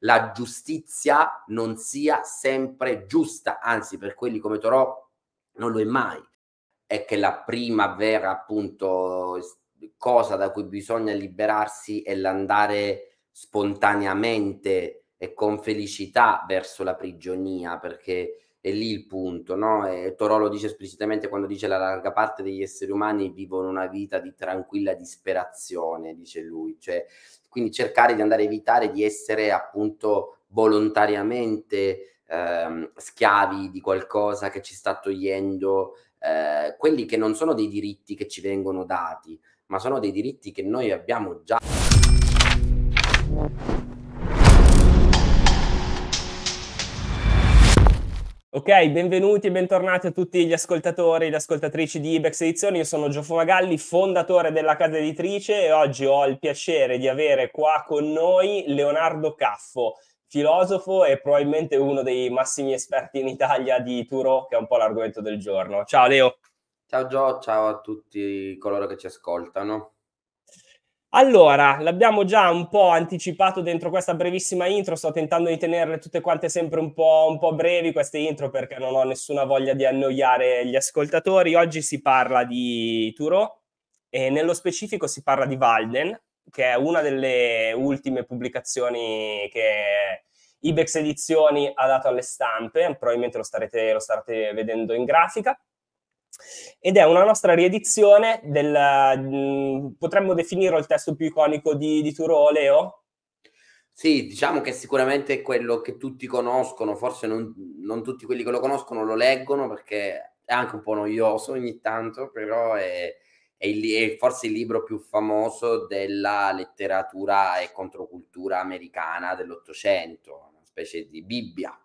la giustizia non sia sempre giusta, anzi per quelli come Torò non lo è mai. È che la prima vera appunto cosa da cui bisogna liberarsi è l'andare spontaneamente e con felicità verso la prigionia, perché è lì il punto, no? E Torò lo dice esplicitamente quando dice la larga parte degli esseri umani vivono una vita di tranquilla disperazione, dice lui, cioè quindi cercare di andare a evitare di essere appunto volontariamente ehm, schiavi di qualcosa che ci sta togliendo eh, quelli che non sono dei diritti che ci vengono dati, ma sono dei diritti che noi abbiamo già. Ok, benvenuti e bentornati a tutti gli ascoltatori e le ascoltatrici di Ibex Edizioni. Io sono Gioffo Magalli, fondatore della casa editrice e oggi ho il piacere di avere qua con noi Leonardo Caffo, filosofo e probabilmente uno dei massimi esperti in Italia di Turo, che è un po' l'argomento del giorno. Ciao Leo. Ciao Gio, ciao a tutti coloro che ci ascoltano. Allora, l'abbiamo già un po' anticipato dentro questa brevissima intro, sto tentando di tenerle tutte quante sempre un po', un po', brevi queste intro perché non ho nessuna voglia di annoiare gli ascoltatori. Oggi si parla di Turo e nello specifico si parla di Valden, che è una delle ultime pubblicazioni che Ibex Edizioni ha dato alle stampe, probabilmente lo starete, lo starete vedendo in grafica ed è una nostra riedizione del, mh, mm, potremmo definirlo il testo più iconico di, di Turo Leo? Sì, diciamo che sicuramente è quello che tutti conoscono, forse non, non, tutti quelli che lo conoscono lo leggono perché è anche un po' noioso ogni tanto, però è, è, il, è forse il libro più famoso della letteratura e controcultura americana dell'Ottocento, una specie di Bibbia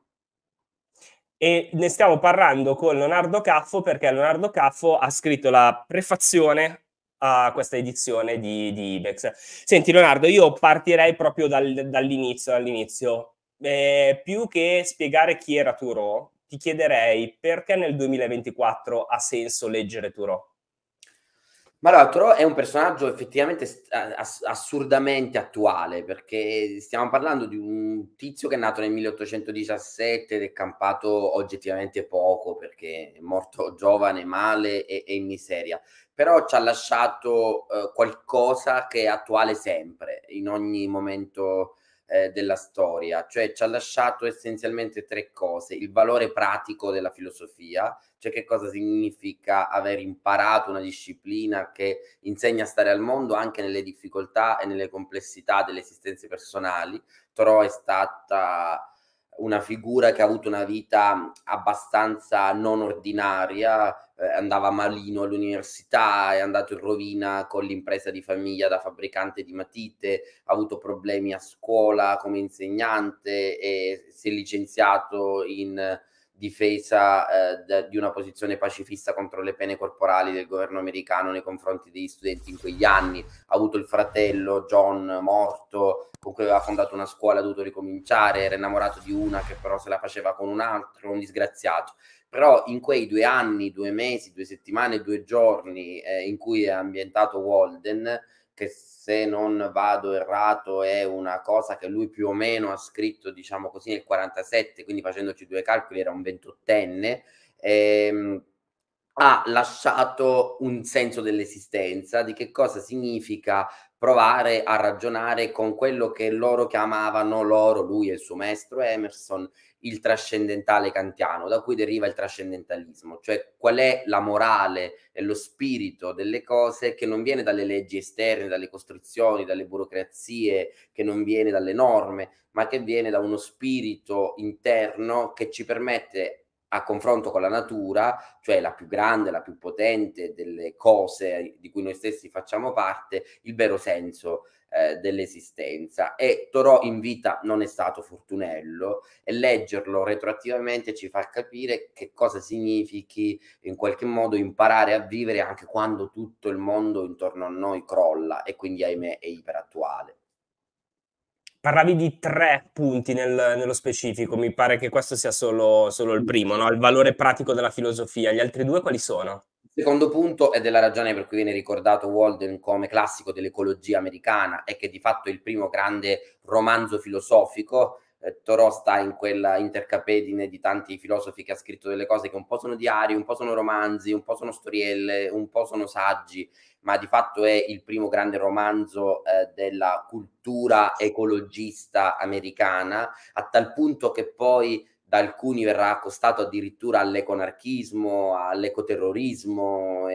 e ne stiamo parlando con Leonardo Caffo perché Leonardo Caffo ha scritto la prefazione a questa edizione di, di Ibex. Senti Leonardo, io partirei proprio dal, dall'inizio, dall'inizio. Eh, più che spiegare chi era Turo, ti chiederei perché nel 2024 ha senso leggere Turo? Ma allora, Tro è un personaggio effettivamente assurdamente attuale, perché stiamo parlando di un tizio che è nato nel 1817 ed è campato oggettivamente poco, perché è morto giovane, male e, e in miseria. Però ci ha lasciato eh, qualcosa che è attuale sempre, in ogni momento eh, della storia, cioè ci ha lasciato essenzialmente tre cose, il valore pratico della filosofia, cioè che cosa significa aver imparato una disciplina che insegna a stare al mondo anche nelle difficoltà e nelle complessità delle esistenze personali, Thoreau è stata una figura che ha avuto una vita abbastanza non ordinaria, eh, andava malino all'università, è andato in rovina con l'impresa di famiglia da fabbricante di matite, ha avuto problemi a scuola come insegnante e si è licenziato in difesa eh, de, di una posizione pacifista contro le pene corporali del governo americano nei confronti degli studenti in quegli anni. Ha avuto il fratello John morto, con cui aveva fondato una scuola, ha dovuto ricominciare, era innamorato di una che però se la faceva con un altro, un disgraziato. Però in quei due anni, due mesi, due settimane, due giorni eh, in cui è ambientato Walden, che se non vado errato è una cosa che lui più o meno ha scritto, diciamo così, nel 47, quindi facendoci due calcoli era un ventottenne, ehm, ha lasciato un senso dell'esistenza, di che cosa significa provare a ragionare con quello che loro chiamavano loro, lui e il suo maestro Emerson, il trascendentale kantiano, da cui deriva il trascendentalismo, cioè qual è la morale e lo spirito delle cose che non viene dalle leggi esterne, dalle costruzioni, dalle burocrazie, che non viene dalle norme, ma che viene da uno spirito interno che ci permette a confronto con la natura, cioè la più grande, la più potente delle cose di cui noi stessi facciamo parte, il vero senso eh, dell'esistenza e Torò in vita non è stato Fortunello e leggerlo retroattivamente ci fa capire che cosa significhi in qualche modo imparare a vivere anche quando tutto il mondo intorno a noi crolla e quindi ahimè è iperattuale. Parlavi di tre punti nel, nello specifico, mi pare che questo sia solo, solo il primo, no? il valore pratico della filosofia. Gli altri due quali sono? secondo punto ed è della ragione per cui viene ricordato Walden come classico dell'ecologia americana è che di fatto è il primo grande romanzo filosofico. Eh, Thoreau sta in quella intercapedine di tanti filosofi che ha scritto delle cose che un po' sono diari, un po' sono romanzi, un po' sono storielle, un po' sono saggi, ma di fatto è il primo grande romanzo eh, della cultura ecologista americana, a tal punto che poi da alcuni verrà accostato addirittura all'econarchismo, all'ecoterrorismo,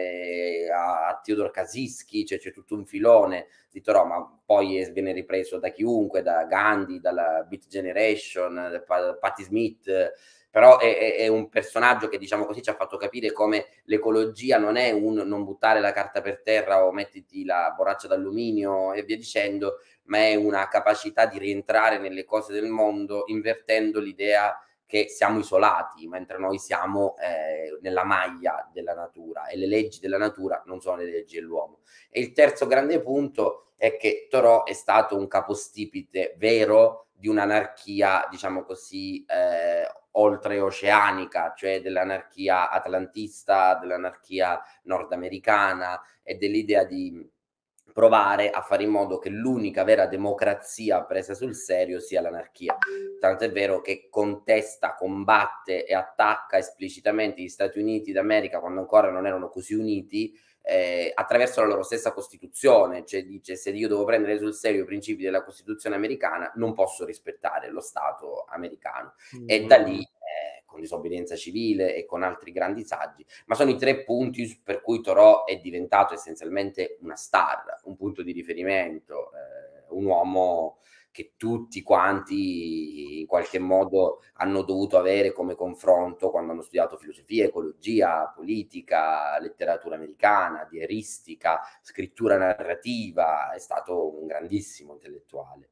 a, a Theodor Kaczynski, cioè c'è tutto un filone di Torò, ma poi viene ripreso da chiunque, da Gandhi, dalla Beat Generation, da Patti Smith, però è, è, un personaggio che diciamo così ci ha fatto capire come l'ecologia non è un non buttare la carta per terra o mettiti la borraccia d'alluminio e via dicendo, ma è una capacità di rientrare nelle cose del mondo invertendo l'idea che siamo isolati, mentre noi siamo eh, nella maglia della natura e le leggi della natura non sono le leggi dell'uomo. E il terzo grande punto è che Thoreau è stato un capostipite vero di un'anarchia, diciamo così, eh, oltreoceanica, cioè dell'anarchia atlantista, dell'anarchia nordamericana e dell'idea di provare a fare in modo che l'unica vera democrazia presa sul serio sia l'anarchia. Tanto è vero che contesta, combatte e attacca esplicitamente gli Stati Uniti d'America quando ancora non erano così uniti. Eh, attraverso la loro stessa Costituzione, cioè dice se io devo prendere sul serio i principi della Costituzione americana non posso rispettare lo Stato americano mm. e da mm. lì con disobbedienza civile e con altri grandi saggi, ma sono i tre punti per cui Torò è diventato essenzialmente una star, un punto di riferimento, eh, un uomo che tutti quanti in qualche modo hanno dovuto avere come confronto quando hanno studiato filosofia, ecologia, politica, letteratura americana, dieristica, scrittura narrativa, è stato un grandissimo intellettuale.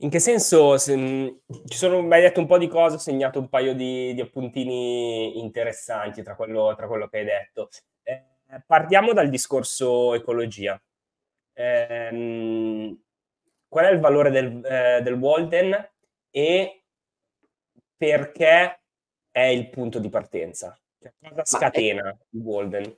In che senso se, mm, ci sono, hai detto un po' di cose, ho segnato un paio di, di appuntini interessanti tra quello, tra quello, che hai detto. Eh, partiamo dal discorso ecologia. Eh, qual è il valore del, eh, del Walden e perché è il punto di partenza? Cioè, cosa scatena il Walden?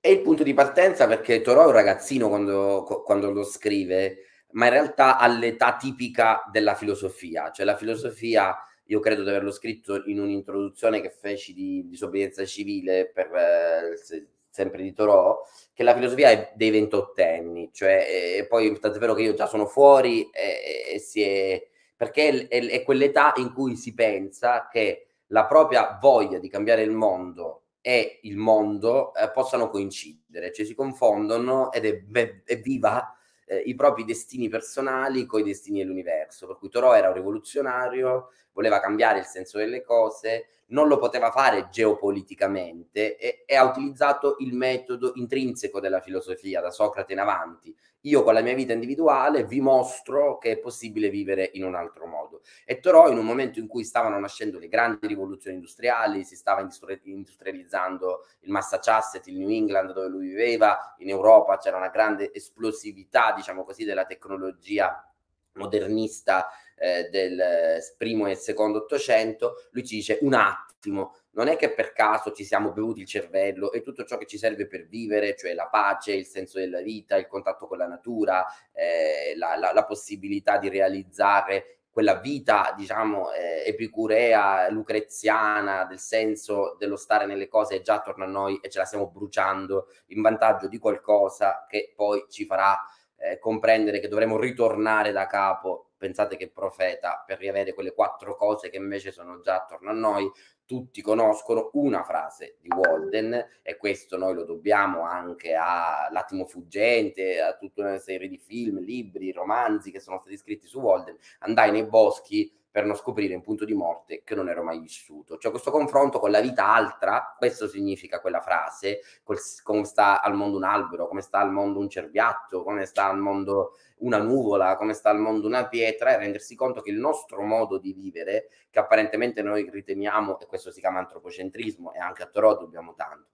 È il punto di partenza perché Torò è un ragazzino quando, quando lo scrive ma in realtà all'età tipica della filosofia, cioè la filosofia io credo di averlo scritto in un'introduzione che feci di disobbedienza civile per, eh, sempre di Torò, che la filosofia è dei ventottenni, cioè e poi tanto è vero che io già sono fuori e, e si è, perché è, è quell'età in cui si pensa che la propria voglia di cambiare il mondo e il mondo eh, possano coincidere, cioè si confondono ed è, è, è viva eh, i propri destini personali coi destini dell'universo. Per cui Thoreau era un rivoluzionario voleva cambiare il senso delle cose, non lo poteva fare geopoliticamente e, e ha utilizzato il metodo intrinseco della filosofia da Socrate in avanti. Io con la mia vita individuale vi mostro che è possibile vivere in un altro modo. E Thoreau in un momento in cui stavano nascendo le grandi rivoluzioni industriali, si stava industrializzando il Massachusetts, il New England dove lui viveva, in Europa c'era una grande esplosività, diciamo così, della tecnologia modernista eh, del eh, primo e secondo Ottocento, lui ci dice un attimo, non è che per caso ci siamo bevuti il cervello e tutto ciò che ci serve per vivere, cioè la pace, il senso della vita, il contatto con la natura, eh, la, la, la, possibilità di realizzare quella vita, diciamo, eh, epicurea, lucreziana, del senso dello stare nelle cose è già attorno a noi e ce la stiamo bruciando in vantaggio di qualcosa che poi ci farà eh, comprendere che dovremo ritornare da capo pensate che profeta per riavere quelle quattro cose che invece sono già attorno a noi, tutti conoscono una frase di Walden e questo noi lo dobbiamo anche a L'attimo fuggente, a tutta una serie di film, libri, romanzi che sono stati scritti su Walden. Andai nei boschi per non scoprire un punto di morte che non ero mai vissuto. Cioè questo confronto con la vita altra, questo significa quella frase, col, come sta al mondo un albero, come sta al mondo un cerbiatto, come sta al mondo una nuvola, come sta al mondo una pietra, e rendersi conto che il nostro modo di vivere, che apparentemente noi riteniamo, e questo si chiama antropocentrismo, e anche a Torò dobbiamo tanto,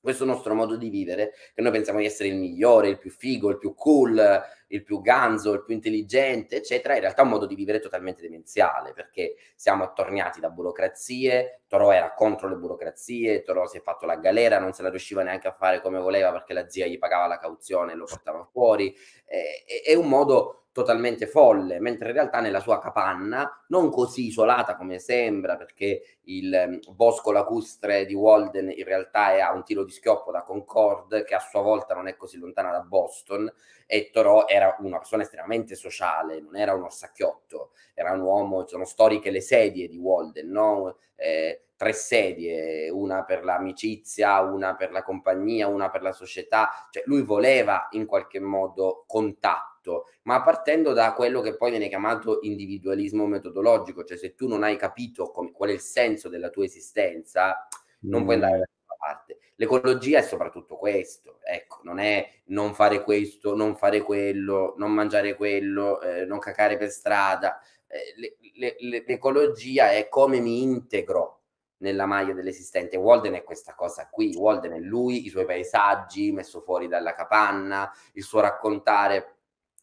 questo nostro modo di vivere, che noi pensiamo di essere il migliore, il più figo, il più cool, il più ganzo, il più intelligente, eccetera, in realtà è un modo di vivere totalmente demenziale, perché siamo attorniati da burocrazie, Toro era contro le burocrazie, Toro si è fatto la galera, non se la riusciva neanche a fare come voleva perché la zia gli pagava la cauzione e lo portava fuori, eh, è, è un modo totalmente folle, mentre in realtà nella sua capanna, non così isolata come sembra, perché il ehm, bosco lacustre di Walden in realtà è a un tiro di schioppo da Concord, che a sua volta non è così lontana da Boston, e Thoreau era una persona estremamente sociale, non era un orsacchiotto, era un uomo, sono storiche le sedie di Walden, no? Eh, tre sedie, una per l'amicizia, una per la compagnia, una per la società, cioè lui voleva in qualche modo contatto tutto, ma partendo da quello che poi viene chiamato individualismo metodologico, cioè se tu non hai capito come, qual è il senso della tua esistenza, mm. non puoi mm. andare da nessuna parte. L'ecologia è soprattutto questo, ecco, non è non fare questo, non fare quello, non mangiare quello, eh, non cacare per strada. Eh, le, le, l'ecologia è come mi integro nella maglia dell'esistente. Walden è questa cosa qui, Walden è lui, i suoi paesaggi messo fuori dalla capanna, il suo raccontare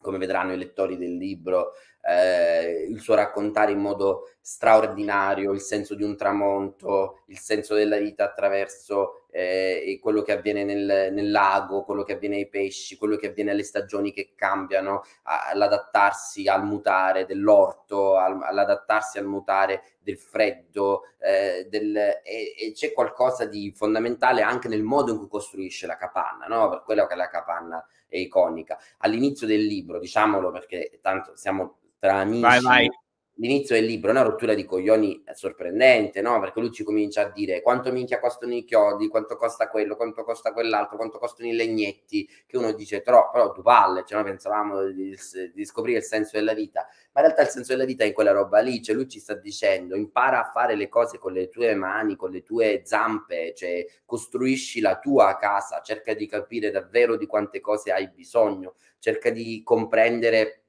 come vedranno i lettori del libro, eh, il suo raccontare in modo straordinario il senso di un tramonto, il senso della vita attraverso eh, quello che avviene nel, nel, lago, quello che avviene ai pesci, quello che avviene alle stagioni che cambiano, all'adattarsi al mutare dell'orto, al, all'adattarsi al mutare del freddo, eh, del, e, e, c'è qualcosa di fondamentale anche nel modo in cui costruisce la capanna, no? per quello che è la capanna e iconica. All'inizio del libro, diciamolo perché tanto siamo tra amici. Vai, vai l'inizio del libro è una rottura di coglioni sorprendente, no? Perché lui ci comincia a dire quanto minchia costano i chiodi, quanto costa quello, quanto costa quell'altro, quanto costano i legnetti, che uno dice troppo, però tu palle, cioè noi pensavamo di, di, scoprire il senso della vita, ma in realtà il senso della vita è in quella roba lì, cioè lui ci sta dicendo impara a fare le cose con le tue mani, con le tue zampe, cioè costruisci la tua casa, cerca di capire davvero di quante cose hai bisogno, cerca di comprendere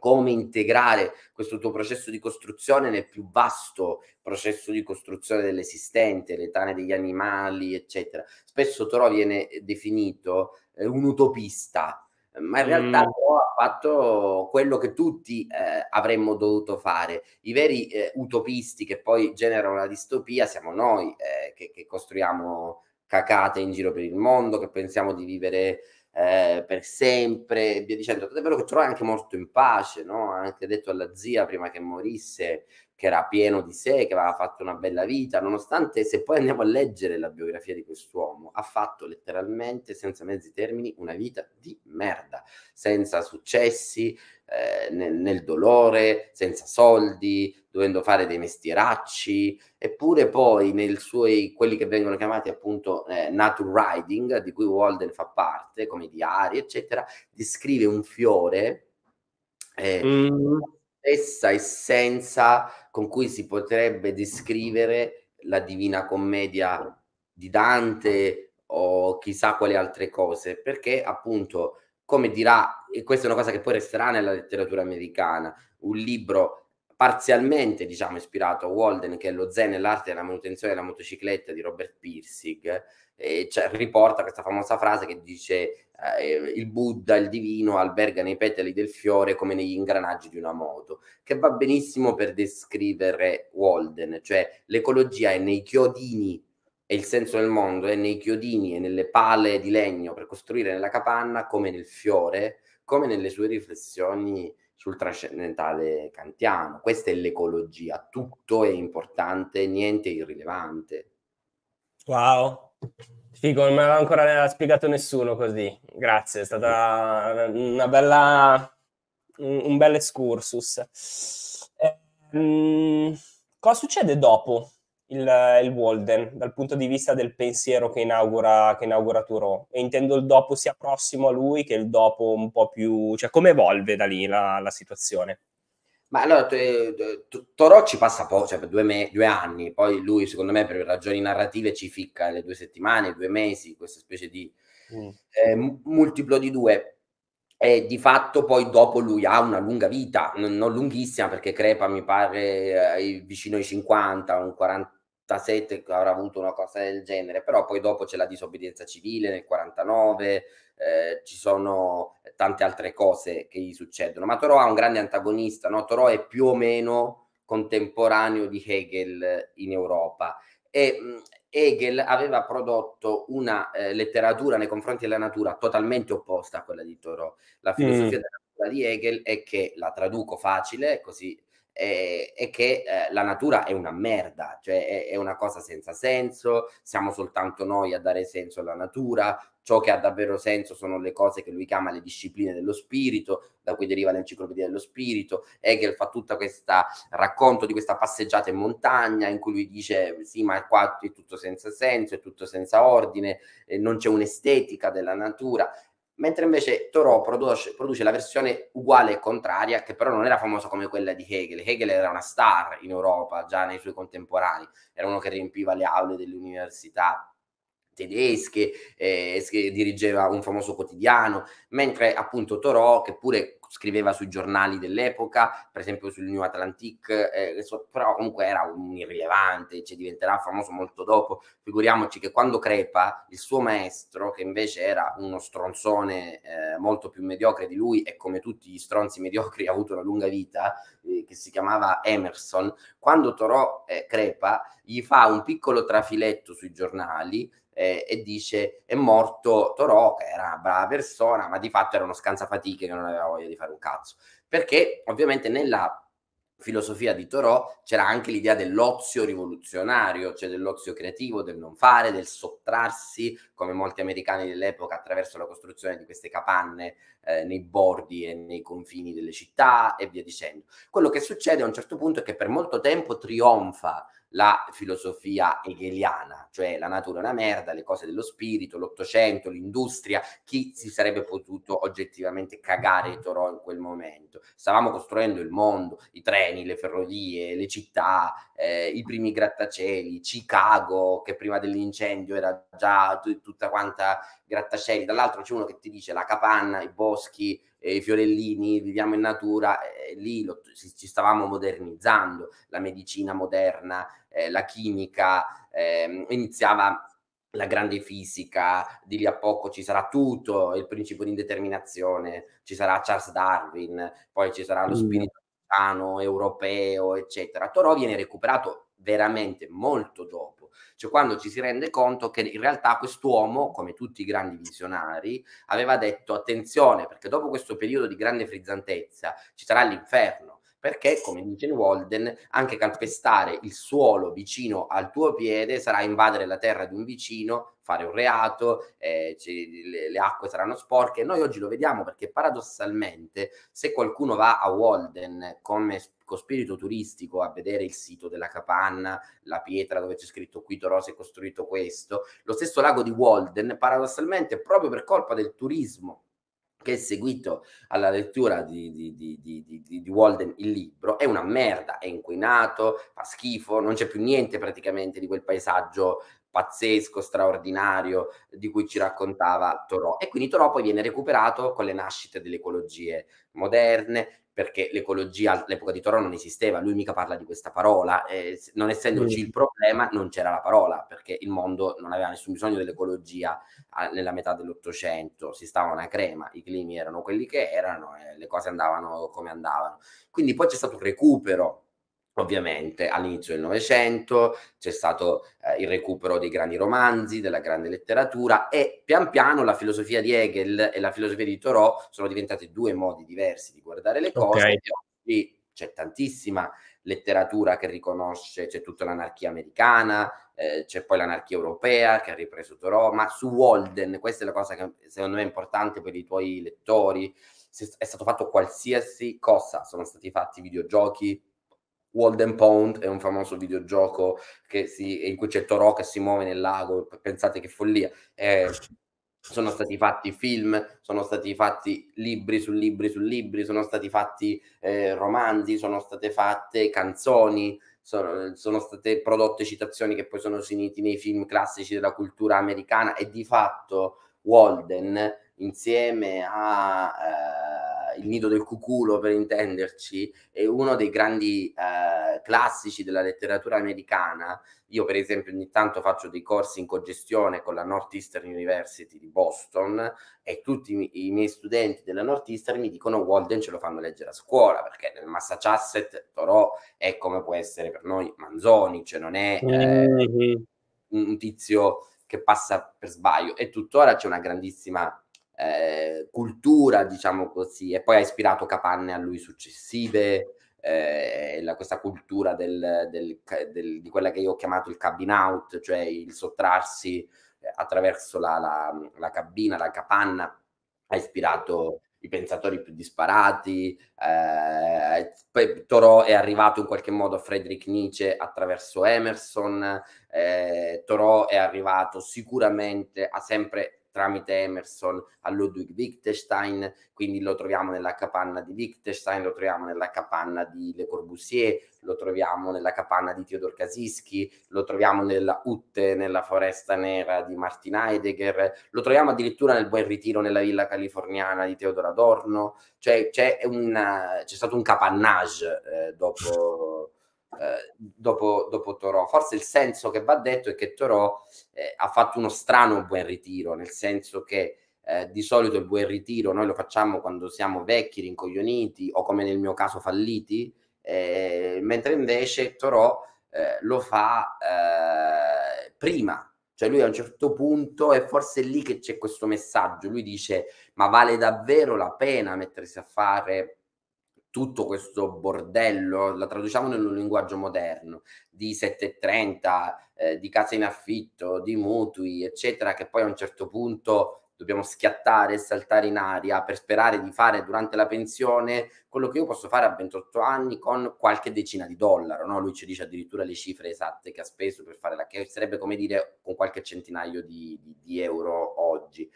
come integrare questo tuo processo di costruzione nel più vasto processo di costruzione dell'esistente, le tane degli animali, eccetera. Spesso Toro viene eh, definito eh, un utopista, ma in realtà mm. ha fatto quello che tutti eh, avremmo dovuto fare. I veri eh, utopisti che poi generano la distopia siamo noi eh, che, che costruiamo cacate in giro per il mondo, che pensiamo di vivere eh, per sempre e via dicendo. Tant'è vero che trova anche morto in pace, no? Ha anche detto alla zia prima che morisse che era pieno di sé, che aveva fatto una bella vita, nonostante se poi andiamo a leggere la biografia di quest'uomo, ha fatto letteralmente, senza mezzi termini, una vita di merda, senza successi, eh, nel, nel, dolore, senza soldi, dovendo fare dei mestieracci, eppure poi nei suoi, quelli che vengono chiamati appunto eh, nature riding, di cui Walden fa parte, come diari, eccetera, descrive un fiore, eh, mm. stessa essenza con cui si potrebbe descrivere la Divina Commedia di Dante o chissà quali altre cose, perché appunto come dirà, e questa è una cosa che poi resterà nella letteratura americana, un libro parzialmente diciamo, ispirato a Walden, che è lo Zen e l'arte della manutenzione della motocicletta di Robert Pirsig, e cioè, riporta questa famosa frase che dice eh, il Buddha, il divino, alberga nei petali del fiore come negli ingranaggi di una moto, che va benissimo per descrivere Walden, cioè l'ecologia è nei chiodini e il senso del mondo è nei chiodini e nelle pale di legno per costruire nella capanna come nel fiore, come nelle sue riflessioni sul trascendentale kantiano. Questa è l'ecologia, tutto è importante, niente è irrilevante. Wow, figo, non me l'ha ancora spiegato nessuno così. Grazie, è stata una bella, un, un bel excursus. Eh, mh, cosa succede dopo il, il, Walden dal punto di vista del pensiero che inaugura, che inaugura Turo. E intendo il dopo sia prossimo a lui che il dopo un po' più... cioè come evolve da lì la, la situazione. Ma allora Toro ci passa poco, cioè due, me- due, anni, poi lui secondo me per ragioni narrative ci ficca le due settimane, due mesi, questa specie di mm. eh, multiplo di due. E di fatto poi dopo lui ha una lunga vita, non, non lunghissima perché crepa mi pare eh, vicino ai 50, un 40, 97 avrà avuto una cosa del genere, però poi dopo c'è la disobbedienza civile nel 49, eh, ci sono eh, tante altre cose che gli succedono, ma Thoreau ha un grande antagonista, no? Thoreau è più o meno contemporaneo di Hegel eh, in Europa e mh, mm, Hegel aveva prodotto una eh, letteratura nei confronti della natura totalmente opposta a quella di Thoreau. La mm. filosofia mm. della natura di Hegel è che, la traduco facile, così eh, è, che eh, la natura è una merda, cioè è, è, una cosa senza senso, siamo soltanto noi a dare senso alla natura, ciò che ha davvero senso sono le cose che lui chiama le discipline dello spirito, da cui deriva l'enciclopedia dello spirito, Hegel fa tutta questa racconto di questa passeggiata in montagna in cui lui dice sì ma qua è tutto senza senso, è tutto senza ordine, eh, non c'è un'estetica della natura mentre invece Thoreau produce, produce, la versione uguale e contraria, che però non era famosa come quella di Hegel. Hegel era una star in Europa, già nei suoi contemporanei, era uno che riempiva le aule delle università tedesche, eh, dirigeva un famoso quotidiano, mentre appunto Torò, che pure scriveva sui giornali dell'epoca, per esempio sul New Atlantic, eh, però comunque era un irrilevante, cioè diventerà famoso molto dopo. Figuriamoci che quando crepa il suo maestro, che invece era uno stronzone eh, molto più mediocre di lui e come tutti gli stronzi mediocri ha avuto una lunga vita, eh, che si chiamava Emerson, quando Torò eh, crepa gli fa un piccolo trafiletto sui giornali eh, e dice è morto Torò che era una brava persona ma di fatto era uno scansafatiche che non aveva voglia di fare un cazzo perché ovviamente nella filosofia di Torò c'era anche l'idea dell'ozio rivoluzionario, cioè dell'ozio creativo, del non fare, del sottrarsi, come molti americani dell'epoca, attraverso la costruzione di queste capanne eh, nei bordi e nei confini delle città e via dicendo. Quello che succede a un certo punto è che per molto tempo trionfa la filosofia hegeliana, cioè la natura è una merda, le cose dello spirito, l'Ottocento, l'industria, chi si sarebbe potuto oggettivamente cagare i Torò in quel momento? Stavamo costruendo il mondo, i treni, le ferrovie, le città, eh, i primi grattacieli, Chicago che prima dell'incendio era già t- tutta quanta grattacieli, dall'altro c'è uno che ti dice la capanna, i boschi, eh, i fiorellini, viviamo in natura, eh, lì lo, ci stavamo modernizzando, la medicina moderna, eh, la chimica, ehm, iniziava la grande fisica, di lì a poco ci sarà tutto, il principio di indeterminazione, ci sarà Charles Darwin, poi ci sarà lo mm. spirito europeo, eccetera. Torò viene recuperato veramente molto dopo cioè quando ci si rende conto che in realtà quest'uomo, come tutti i grandi visionari, aveva detto attenzione perché dopo questo periodo di grande frizzantezza ci sarà l'inferno perché, come dice Walden, anche calpestare il suolo vicino al tuo piede sarà invadere la terra di un vicino, fare un reato, eh, le, le, acque saranno sporche. Noi oggi lo vediamo perché paradossalmente se qualcuno va a Walden come con spirito turistico a vedere il sito della capanna, la pietra dove c'è scritto qui si è costruito questo, lo stesso lago di Walden paradossalmente proprio per colpa del turismo che è seguito alla lettura di, di, di, di, Walden il libro, è una merda, è inquinato, fa schifo, non c'è più niente praticamente di quel paesaggio pazzesco, straordinario di cui ci raccontava Torò. E quindi Torò poi viene recuperato con le nascite delle ecologie moderne, perché l'ecologia all'epoca di Toro non esisteva, lui mica parla di questa parola, eh, non essendoci mm. il problema non c'era la parola, perché il mondo non aveva nessun bisogno dell'ecologia ah, nella metà dell'Ottocento, si stava una crema, i climi erano quelli che erano, eh, le cose andavano come andavano. Quindi poi c'è stato un recupero Ovviamente all'inizio del Novecento c'è stato eh, il recupero dei grandi romanzi, della grande letteratura e pian piano la filosofia di Hegel e la filosofia di Thoreau sono diventate due modi diversi di guardare le cose okay. oggi c'è tantissima letteratura che riconosce, c'è tutta l'anarchia americana, eh, c'è poi l'anarchia europea che ha ripreso Thoreau, ma su Walden, questa è la cosa che secondo me è importante per i tuoi lettori, è stato fatto qualsiasi cosa, sono stati fatti videogiochi, Walden Pound è un famoso videogioco si, in cui c'è Toro che si muove nel lago, pensate che follia. Eh, sono stati fatti film, sono stati fatti libri su libri su libri, sono stati fatti eh, romanzi, sono state fatte canzoni, sono, sono, state prodotte citazioni che poi sono finite nei film classici della cultura americana e di fatto Walden insieme a... Eh, il nido del cuculo per intenderci, è uno dei grandi eh, classici della letteratura americana. Io per esempio ogni tanto faccio dei corsi in cogestione con la Northeastern University di Boston e tutti i, miei, studenti della Northeastern mi dicono Walden ce lo fanno leggere a scuola perché nel Massachusetts Torò è come può essere per noi Manzoni, cioè non è eh, mm-hmm. un tizio che passa per sbaglio e tuttora c'è una grandissima eh, cultura, diciamo così, e poi ha ispirato capanne a lui successive, eh, la, questa cultura del, del, del, di quella che io ho chiamato il cabin out, cioè il sottrarsi eh, attraverso la, la, la cabina, la capanna, ha ispirato i pensatori più disparati. Eh, poi Thoreau è arrivato in qualche modo a Friedrich Nietzsche attraverso Emerson. Eh, Thoreau è arrivato sicuramente, ha sempre tramite Emerson a Ludwig Wittgenstein, quindi lo troviamo nella capanna di Wittgenstein, lo troviamo nella capanna di Le Corbusier, lo troviamo nella capanna di Theodor Kaczynski, lo troviamo nella Utte, nella foresta nera di Martin Heidegger, lo troviamo addirittura nel Buon Ritiro nella villa californiana di Teodoro Adorno, cioè c'è, una, c'è stato un capannage eh, dopo eh, dopo, dopo Torò. Forse il senso che va detto è che Torò eh, ha fatto uno strano buon ritiro, nel senso che eh, di solito il buon ritiro noi lo facciamo quando siamo vecchi, rincoglioniti o come nel mio caso falliti, eh, mentre invece Torò eh, lo fa prima cioè lui a un certo punto è forse lì che c'è questo messaggio, lui dice ma vale davvero la pena mettersi a fare tutto questo bordello, la traduciamo in un linguaggio moderno, di 730, eh, di case in affitto, di mutui, eccetera, che poi a un certo punto dobbiamo schiattare e saltare in aria per sperare di fare durante la pensione quello che io posso fare a 28 anni con qualche decina di dollari. No? Lui ci dice addirittura le cifre esatte che ha speso per fare la... che sarebbe come dire con qualche centinaio di, di, di euro oggi.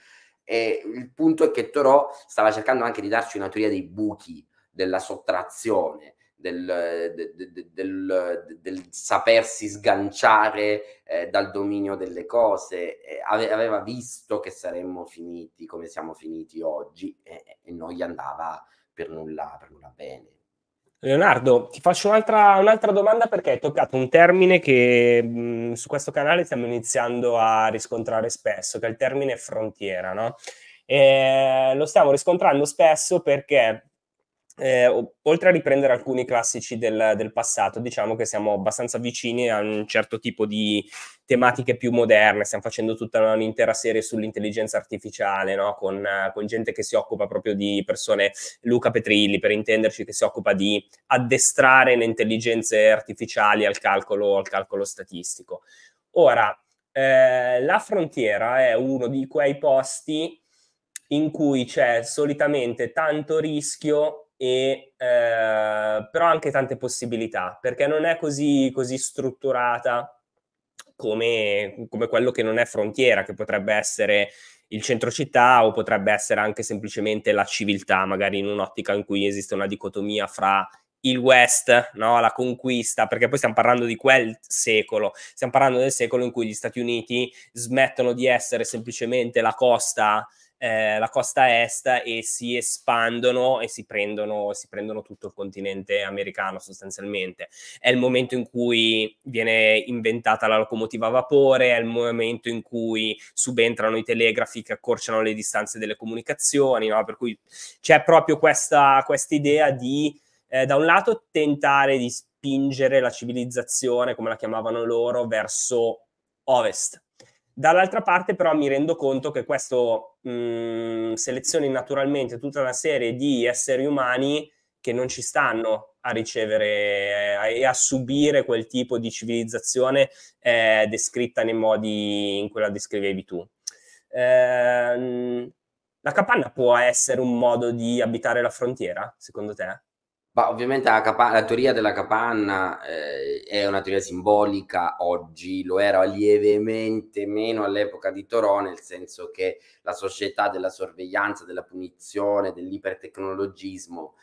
E il punto è che Torò stava cercando anche di darci una teoria dei buchi, della sottrazione, del, del, del, del sapersi sganciare eh, dal dominio delle cose, eh, aveva visto che saremmo finiti come siamo finiti oggi eh, eh, e non gli andava per nulla, per nulla bene. Leonardo, ti faccio un'altra, un'altra, domanda perché hai toccato un termine che mh, mm, su questo canale stiamo iniziando a riscontrare spesso, che è il termine frontiera, no? E eh, lo stiamo riscontrando spesso perché eh, oltre a riprendere alcuni classici del, del, passato, diciamo che siamo abbastanza vicini a un certo tipo di tematiche più moderne. Stiamo facendo tutta un'intera serie sull'intelligenza artificiale, no? con, con, gente che si occupa proprio di persone, Luca Petrilli per intenderci, che si occupa di addestrare le intelligenze artificiali al calcolo, al calcolo statistico. Ora, eh, la frontiera è uno di quei posti in cui c'è solitamente tanto rischio e, eh, però anche tante possibilità, perché non è così, così strutturata come, come, quello che non è frontiera, che potrebbe essere il centro città o potrebbe essere anche semplicemente la civiltà, magari in un'ottica in cui esiste una dicotomia fra il West, no? la conquista, perché poi stiamo parlando di quel secolo, stiamo parlando del secolo in cui gli Stati Uniti smettono di essere semplicemente la costa eh, la costa est e si espandono e si prendono, si prendono tutto il continente americano sostanzialmente. È il momento in cui viene inventata la locomotiva a vapore, è il momento in cui subentrano i telegrafi che accorciano le distanze delle comunicazioni, no? per cui c'è proprio questa idea di, eh, da un lato, tentare di spingere la civilizzazione, come la chiamavano loro, verso ovest, Dall'altra parte però mi rendo conto che questo mh, mhmm, selezioni naturalmente tutta una serie di esseri umani che non ci stanno a ricevere eh, e a subire quel tipo di civilizzazione eh, descritta nei modi in cui la descrivevi tu. Eh, la capanna può essere un modo di abitare la frontiera, secondo te? Ma ovviamente la, capa- la, teoria della capanna eh, è una teoria simbolica oggi, lo era lievemente meno all'epoca di Torò, nel senso che la società della sorveglianza, della punizione, dell'ipertecnologismo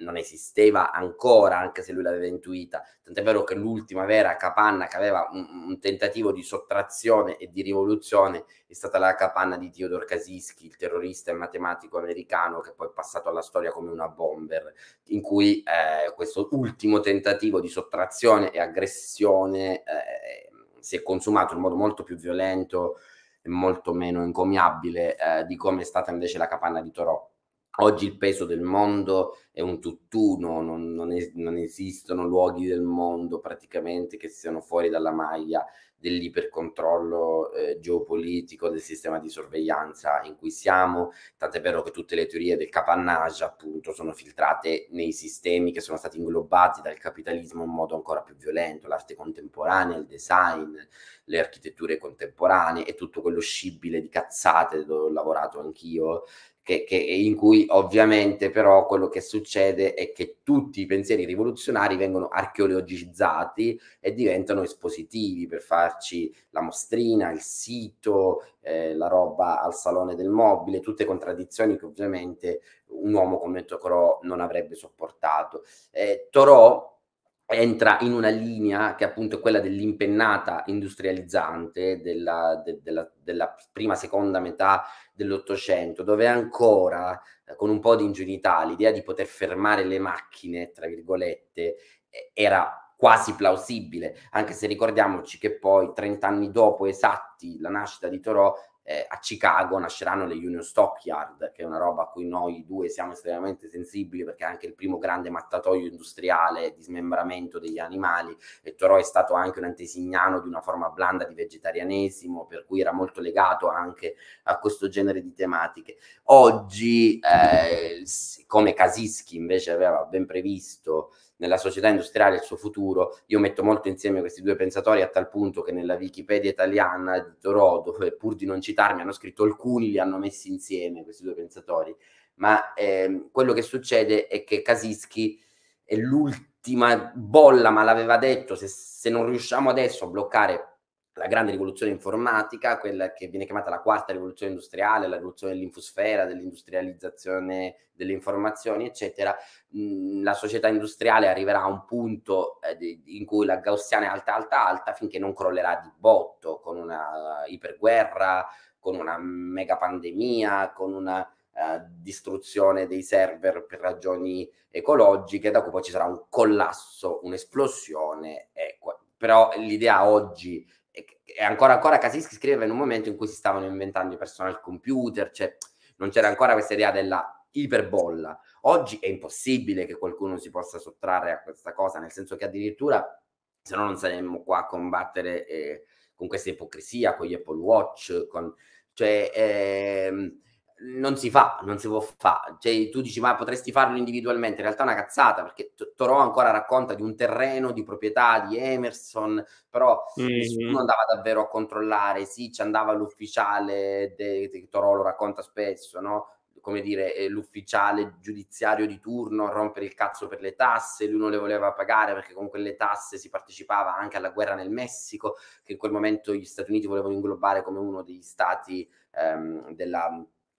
non esisteva ancora, anche se lui l'aveva intuita. Tant'è vero che l'ultima vera capanna che aveva un, un, tentativo di sottrazione e di rivoluzione è stata la capanna di Theodore Kaczynski, il terrorista e matematico americano che poi è passato alla storia come una bomber, in cui eh, questo ultimo tentativo di sottrazione e aggressione eh, si è consumato in modo molto più violento e molto meno encomiabile eh, di come è stata invece la capanna di Torò Oggi il peso del mondo è un tutt'uno, non, non, es- non, esistono luoghi del mondo praticamente che siano fuori dalla maglia dell'ipercontrollo eh, geopolitico del sistema di sorveglianza in cui siamo, tant'è vero che tutte le teorie del capannage appunto sono filtrate nei sistemi che sono stati inglobati dal capitalismo in modo ancora più violento, l'arte contemporanea, il design, le architetture contemporanee e tutto quello scibile di cazzate dove ho lavorato anch'io che, che, in cui ovviamente però quello che succede è che tutti i pensieri rivoluzionari vengono archeologizzati e diventano espositivi per farci la mostrina, il sito, eh, la roba al salone del mobile, tutte contraddizioni che ovviamente un uomo come Tocquerò non avrebbe sopportato. Eh, Torò entra in una linea che appunto è quella dell'impennata industrializzante della, de, della, della prima seconda metà dell'Ottocento, dove ancora eh, con un po' di ingenuità l'idea di poter fermare le macchine, tra virgolette, era quasi plausibile, anche se ricordiamoci che poi 30 anni dopo esatti la nascita di Thoreau eh, a Chicago nasceranno le Union Stockyard, che è una roba a cui noi due siamo estremamente sensibili perché è anche il primo grande mattatoio industriale di smembramento degli animali e Torò è stato anche un antesignano di una forma blanda di vegetarianesimo, per cui era molto legato anche a questo genere di tematiche. Oggi, eh, come Kaczynski invece aveva ben previsto, nella società industriale il suo futuro. Io metto molto insieme questi due pensatori a tal punto che nella Wikipedia italiana di Toro, dove pur di non citarmi, hanno scritto alcuni, li hanno messi insieme questi due pensatori. Ma ehm, quello che succede è che Kaczynski è l'ultima bolla, ma l'aveva detto, se, se non riusciamo adesso a bloccare la grande rivoluzione informatica, quella che viene chiamata la quarta rivoluzione industriale, la rivoluzione dell'infosfera, dell'industrializzazione delle informazioni, eccetera, mm, la società industriale arriverà a un punto eh, in cui la gaussiana è alta, alta, alta, finché non crollerà di botto, con una eh, iperguerra, con una mega pandemia, con una eh, distruzione dei server per ragioni ecologiche, da cui poi ci sarà un collasso, un'esplosione, e ecco. però l'idea oggi e ancora ancora Kaczynski scriveva in un momento in cui si stavano inventando i personal computer, cioè non c'era ancora questa idea della iperbolla. Oggi è impossibile che qualcuno si possa sottrarre a questa cosa, nel senso che addirittura se no non saremmo qua a combattere eh, con questa ipocrisia, con gli Apple Watch, con... cioè... Ehm, non si fa, non si può fare. Cioè, tu dici, ma potresti farlo individualmente. In realtà è una cazzata, perché Torò ancora racconta di un terreno di proprietà di Emerson, però mm-hmm. nessuno andava davvero a controllare. Sì, ci andava l'ufficiale, de, de, Torò lo racconta spesso, no? Come dire, eh, l'ufficiale giudiziario di turno a rompere il cazzo per le tasse, lui non le voleva pagare perché con quelle tasse si partecipava anche alla guerra nel Messico, che in quel momento gli Stati Uniti volevano inglobare come uno degli stati ehm, della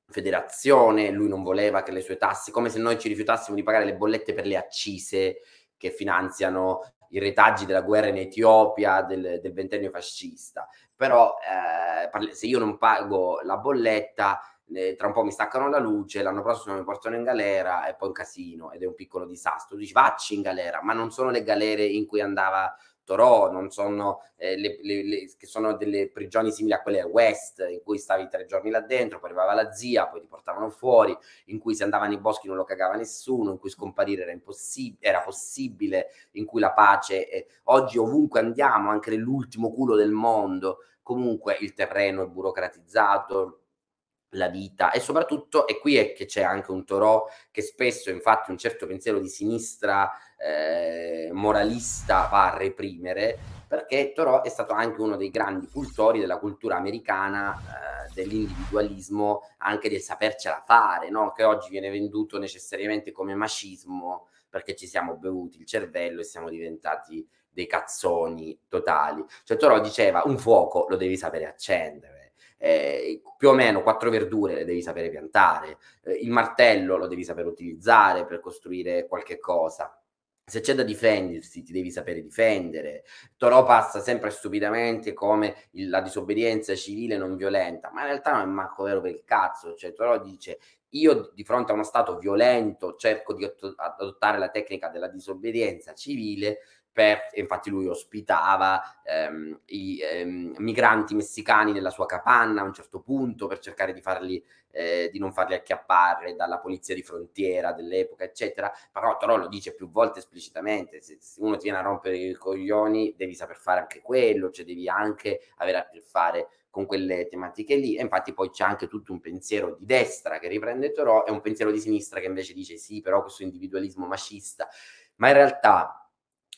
federazione, lui non voleva che le sue tasse, come se noi ci rifiutassimo di pagare le bollette per le accise che finanziano i retaggi della guerra in Etiopia del, del ventennio fascista. Però eh, se io non pago la bolletta, eh, tra un po' mi staccano la luce, l'anno prossimo mi portano in galera e poi un casino ed è un piccolo disastro. Tu dici vacci in galera, ma non sono le galere in cui andava Torò, non sono, eh, le, le, le, che sono delle prigioni simili a quelle West, in cui stavi tre giorni là dentro, poi arrivava la zia, poi ti portavano fuori, in cui se andava nei boschi non lo cagava nessuno, in cui scomparire era, impossib- era possibile, in cui la pace... Eh, oggi ovunque andiamo, anche nell'ultimo culo del mondo, comunque il terreno è burocratizzato, la vita e soprattutto, e qui è che c'è anche un Torò che spesso infatti un certo pensiero di sinistra eh, moralista va a reprimere, perché Thoreau è stato anche uno dei grandi cultori della cultura americana, eh, dell'individualismo, anche del sapercela fare, no? che oggi viene venduto necessariamente come macismo, perché ci siamo bevuti il cervello e siamo diventati dei cazzoni totali. Cioè Thoreau diceva un fuoco lo devi sapere accendere. Eh, più o meno quattro verdure le devi sapere piantare, eh, il martello lo devi sapere utilizzare per costruire qualche cosa se c'è da difendersi, ti devi sapere difendere. Torò passa sempre stupidamente come il, la disobbedienza civile non violenta, ma in realtà non è manco vero per il cazzo. Cioè, Torò dice: Io di fronte a uno Stato violento cerco di adottare la tecnica della disobbedienza civile per, infatti lui ospitava ehm, i ehm, migranti messicani nella sua capanna a un certo punto per cercare di, farli, eh, di non farli acchiappare dalla polizia di frontiera dell'epoca, eccetera. Però Torò lo dice più volte esplicitamente, se, se uno ti viene a rompere i coglioni devi saper fare anche quello, cioè devi anche avere a che fare con quelle tematiche lì. E infatti poi c'è anche tutto un pensiero di destra che riprende Torò e un pensiero di sinistra che invece dice sì, però questo individualismo macista. Ma in realtà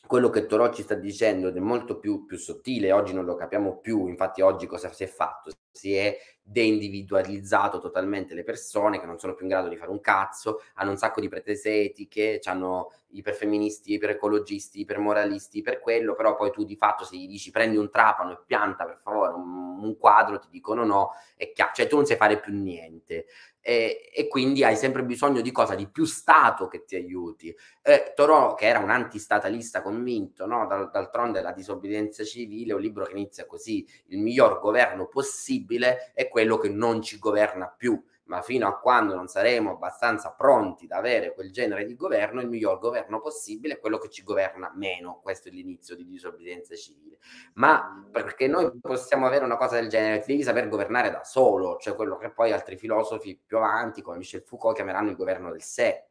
quello che Torò ci sta dicendo è molto più, più, sottile, oggi non lo capiamo più, infatti oggi cosa si è fatto? Si è deindividualizzato totalmente le persone che non sono più in grado di fare un cazzo, hanno un sacco di pretese etiche, hanno iperfemministi, iperecologisti, ipermoralisti, per quello, però poi tu di fatto se gli dici prendi un trapano e pianta per favore un, un quadro, ti dicono no, è chiaro, cioè tu non sai fare più niente. E, e, quindi hai sempre bisogno di cosa? Di più Stato che ti aiuti. Eh, Torò, che era un antistatalista convinto, no? d'altronde la disobbedienza civile, un libro che inizia così, il miglior governo possibile è quello quello che non ci governa più, ma fino a quando non saremo abbastanza pronti ad avere quel genere di governo, il miglior governo possibile è quello che ci governa meno. Questo è l'inizio di disobbedienza civile. Ma perché noi possiamo avere una cosa del genere, devi saper governare da solo, cioè quello che poi altri filosofi più avanti, come Michel Foucault, chiameranno il governo del sé,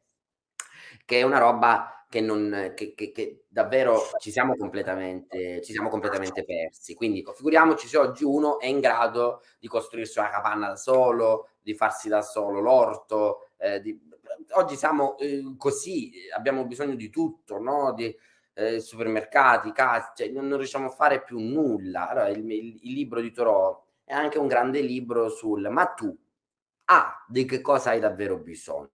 che è una roba che, non, che, che, che davvero ci siamo, completamente, ci siamo completamente persi. Quindi figuriamoci se oggi uno è in grado di costruirsi una capanna da solo, di farsi da solo l'orto. Eh, di, oggi siamo eh, così, abbiamo bisogno di tutto, no? di, eh, supermercati, case, cioè non, non, riusciamo a fare più nulla. Allora, il, il, il, libro di Toro è anche un grande libro sul ma tu, ah, di che cosa hai davvero bisogno?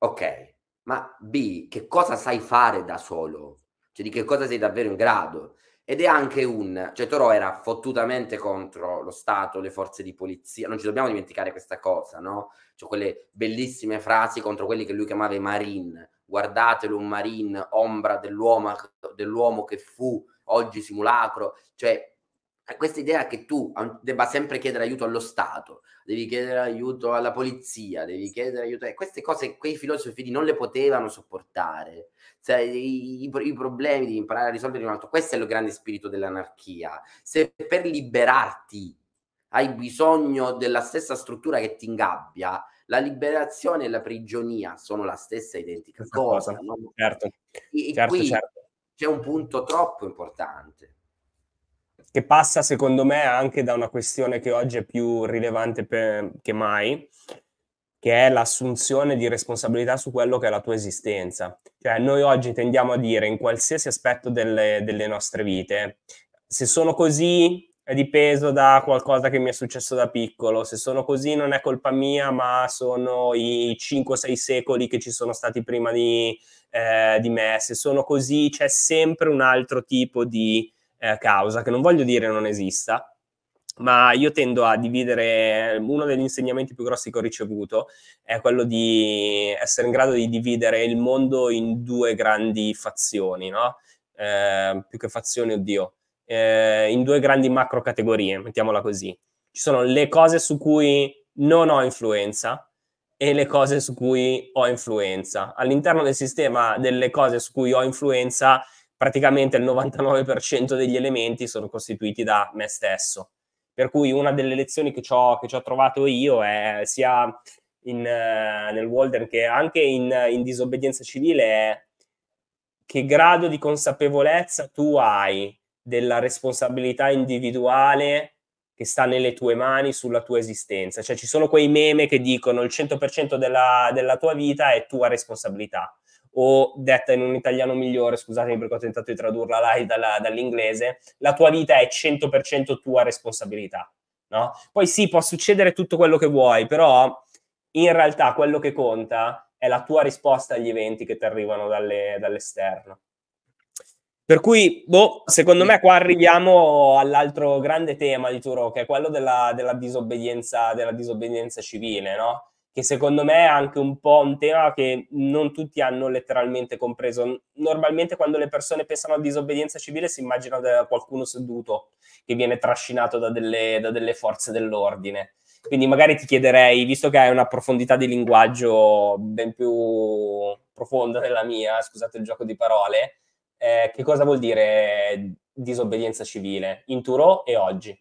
Ok, ma B, che cosa sai fare da solo? Cioè di che cosa sei davvero in grado? Ed è anche un... Cioè Toro era fottutamente contro lo Stato, le forze di polizia, non ci dobbiamo dimenticare questa cosa, no? Cioè quelle bellissime frasi contro quelli che lui chiamava i marine. Guardatelo un marine, ombra dell'uomo, dell'uomo che fu, oggi simulacro. Cioè cioè, questa idea che tu debba sempre chiedere aiuto allo Stato, devi chiedere aiuto alla polizia, devi chiedere aiuto a... Eh, queste cose quei filosofi non le potevano sopportare. Cioè, i, i, i, problemi di imparare a risolvere un altro. Questo è il grande spirito dell'anarchia. Se per liberarti hai bisogno della stessa struttura che ti ingabbia, la liberazione e la prigionia sono la stessa identica cosa. cosa. No? Certo, e, certo, qui certo. c'è un punto troppo importante che passa secondo me anche da una questione che oggi è più rilevante per, che mai, che è l'assunzione di responsabilità su quello che è la tua esistenza. Cioè noi oggi tendiamo a dire in qualsiasi aspetto delle, delle nostre vite, se sono così è dipeso da qualcosa che mi è successo da piccolo, se sono così non è colpa mia, ma sono i 5-6 secoli che ci sono stati prima di, eh, di me, se sono così c'è sempre un altro tipo di eh, causa, che non voglio dire non esista, ma io tendo a dividere, uno degli insegnamenti più grossi che ho ricevuto è quello di essere in grado di dividere il mondo in due grandi fazioni, no? eh, più che fazioni, oddio, eh, in due grandi macro categorie, mettiamola così. Ci sono le cose su cui non ho influenza e le cose su cui ho influenza. All'interno del sistema delle cose su cui ho influenza praticamente il 99% degli elementi sono costituiti da me stesso. Per cui una delle lezioni che ci ho, che ci ho trovato io è sia in, eh, nel Walden che anche in, in disobbedienza civile è che grado di consapevolezza tu hai della responsabilità individuale che sta nelle tue mani sulla tua esistenza. Cioè ci sono quei meme che dicono il 100% della, della tua vita è tua responsabilità o detta in un italiano migliore, scusatemi perché ho tentato di tradurla live dalla, dall'inglese, la tua vita è 100% tua responsabilità. No? Poi sì, può succedere tutto quello che vuoi, però in realtà quello che conta è la tua risposta agli eventi che ti arrivano dalle, dall'esterno. Per cui, boh, secondo me qua arriviamo all'altro grande tema di Turo, che è quello della, della, disobbedienza, della disobbedienza civile, no? che secondo me è anche un po' un tema che non tutti hanno letteralmente compreso. Normalmente quando le persone pensano a disobbedienza civile si immaginano qualcuno seduto che viene trascinato da delle, da delle forze dell'ordine. Quindi magari ti chiederei, visto che hai una profondità di linguaggio ben più profonda della mia, scusate il gioco di parole, eh, che cosa vuol dire disobbedienza civile in Turo e oggi?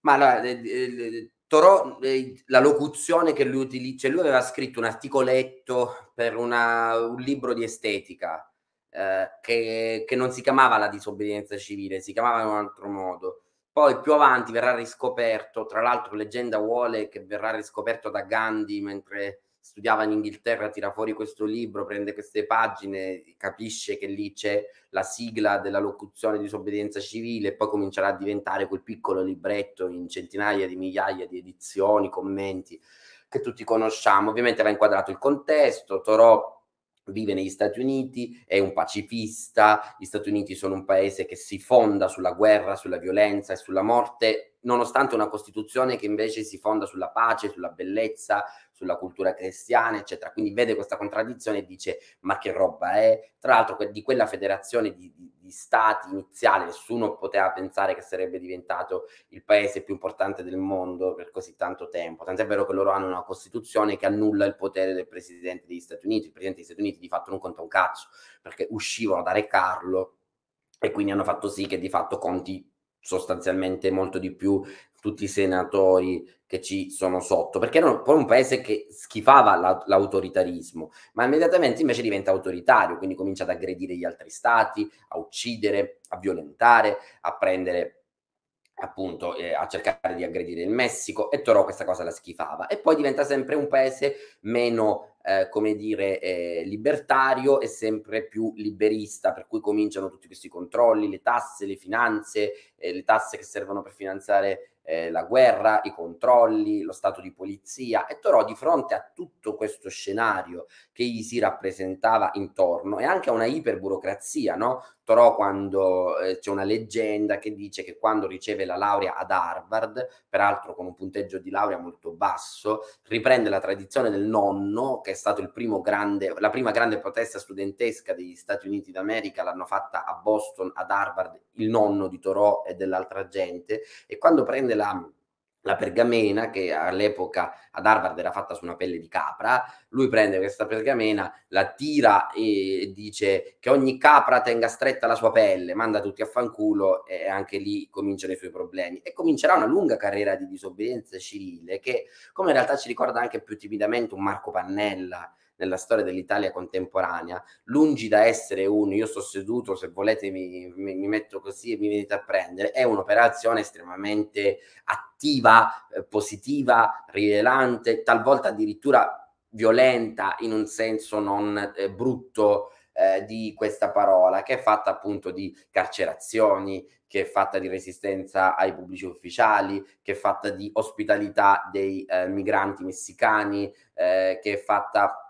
Ma allora, eh, eh, eh, Torò eh, la locuzione che lui utilizza, cioè lui aveva scritto un articoletto per una, un libro di estetica eh, che, che, non si chiamava la disobbedienza civile, si chiamava in un altro modo. Poi più avanti verrà riscoperto, tra l'altro leggenda vuole che verrà riscoperto da Gandhi mentre studiava in Inghilterra, tira fuori questo libro, prende queste pagine, capisce che lì c'è la sigla della locuzione di disobbedienza civile e poi comincerà a diventare quel piccolo libretto in centinaia di migliaia di edizioni, commenti che tutti conosciamo. Ovviamente va inquadrato il contesto, Torò vive negli Stati Uniti, è un pacifista, gli Stati Uniti sono un paese che si fonda sulla guerra, sulla violenza e sulla morte, nonostante una Costituzione che invece si fonda sulla pace, sulla bellezza, sulla cultura cristiana, eccetera. Quindi vede questa contraddizione e dice: Ma che roba è? Tra l'altro, di quella federazione di, di, di stati iniziale, nessuno poteva pensare che sarebbe diventato il paese più importante del mondo per così tanto tempo. Tant'è vero che loro hanno una costituzione che annulla il potere del presidente degli Stati Uniti. Il presidente degli Stati Uniti di fatto non conta un cazzo perché uscivano da Re Carlo e quindi hanno fatto sì che di fatto conti sostanzialmente molto di più tutti i senatori che ci sono sotto, perché era un, un paese che schifava la, l'autoritarismo, ma immediatamente invece diventa autoritario, quindi comincia ad aggredire gli altri stati, a uccidere, a violentare, a prendere appunto eh, a cercare di aggredire il Messico e Torò questa cosa la schifava e poi diventa sempre un paese meno eh, come dire eh, libertario e sempre più liberista per cui cominciano tutti questi controlli le tasse le finanze eh, le tasse che servono per finanziare eh, la guerra, i controlli, lo stato di polizia e Torò di fronte a tutto questo scenario che gli si rappresentava intorno e anche a una iperburocrazia, no? dottorò quando eh, c'è una leggenda che dice che quando riceve la laurea ad Harvard, peraltro con un punteggio di laurea molto basso, riprende la tradizione del nonno, che è stato il primo grande, la prima grande protesta studentesca degli Stati Uniti d'America, l'hanno fatta a Boston, ad Harvard, il nonno di Torò e dell'altra gente, e quando prende la la pergamena che all'epoca ad Harvard era fatta su una pelle di capra, lui prende questa pergamena, la tira e dice che ogni capra tenga stretta la sua pelle, manda tutti a fanculo e anche lì cominciano i suoi problemi e comincerà una lunga carriera di disobbedienza civile che come in realtà ci ricorda anche più timidamente un Marco Pannella nella storia dell'Italia contemporanea, lungi da essere un io sto seduto, se volete mi, mi, mi metto così e mi venite a prendere, è un'operazione estremamente attiva, eh, positiva, rilevante, talvolta addirittura violenta in un senso non eh, brutto eh, di questa parola, che è fatta appunto di carcerazioni, che è fatta di resistenza ai pubblici ufficiali, che è fatta di ospitalità dei eh, migranti messicani, eh, che è fatta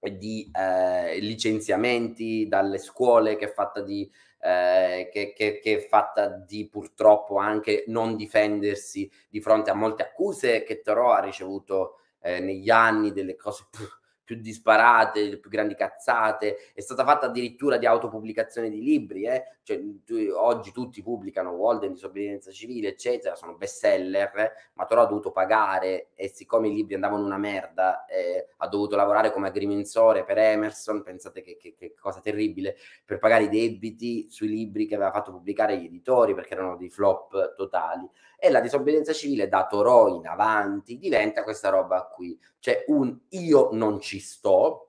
di eh, licenziamenti dalle scuole, che è fatta di, eh, che, che, che, è fatta di purtroppo anche non difendersi di fronte a molte accuse che Toro ha ricevuto eh, negli anni, delle cose pff, più disparate, le più grandi cazzate, è stata fatta addirittura di autopubblicazione di libri, eh? cioè, tu, oggi tutti pubblicano Walden, disobbedienza civile, eccetera, sono best seller, eh? ma Toro ha dovuto pagare e siccome i libri andavano una merda, eh, ha dovuto lavorare come agrimensore per Emerson, pensate che, che, che cosa terribile, per pagare i debiti sui libri che aveva fatto pubblicare gli editori perché erano dei flop totali e la disobbedienza civile da Toro in avanti diventa questa roba qui, cioè un io non ci sto,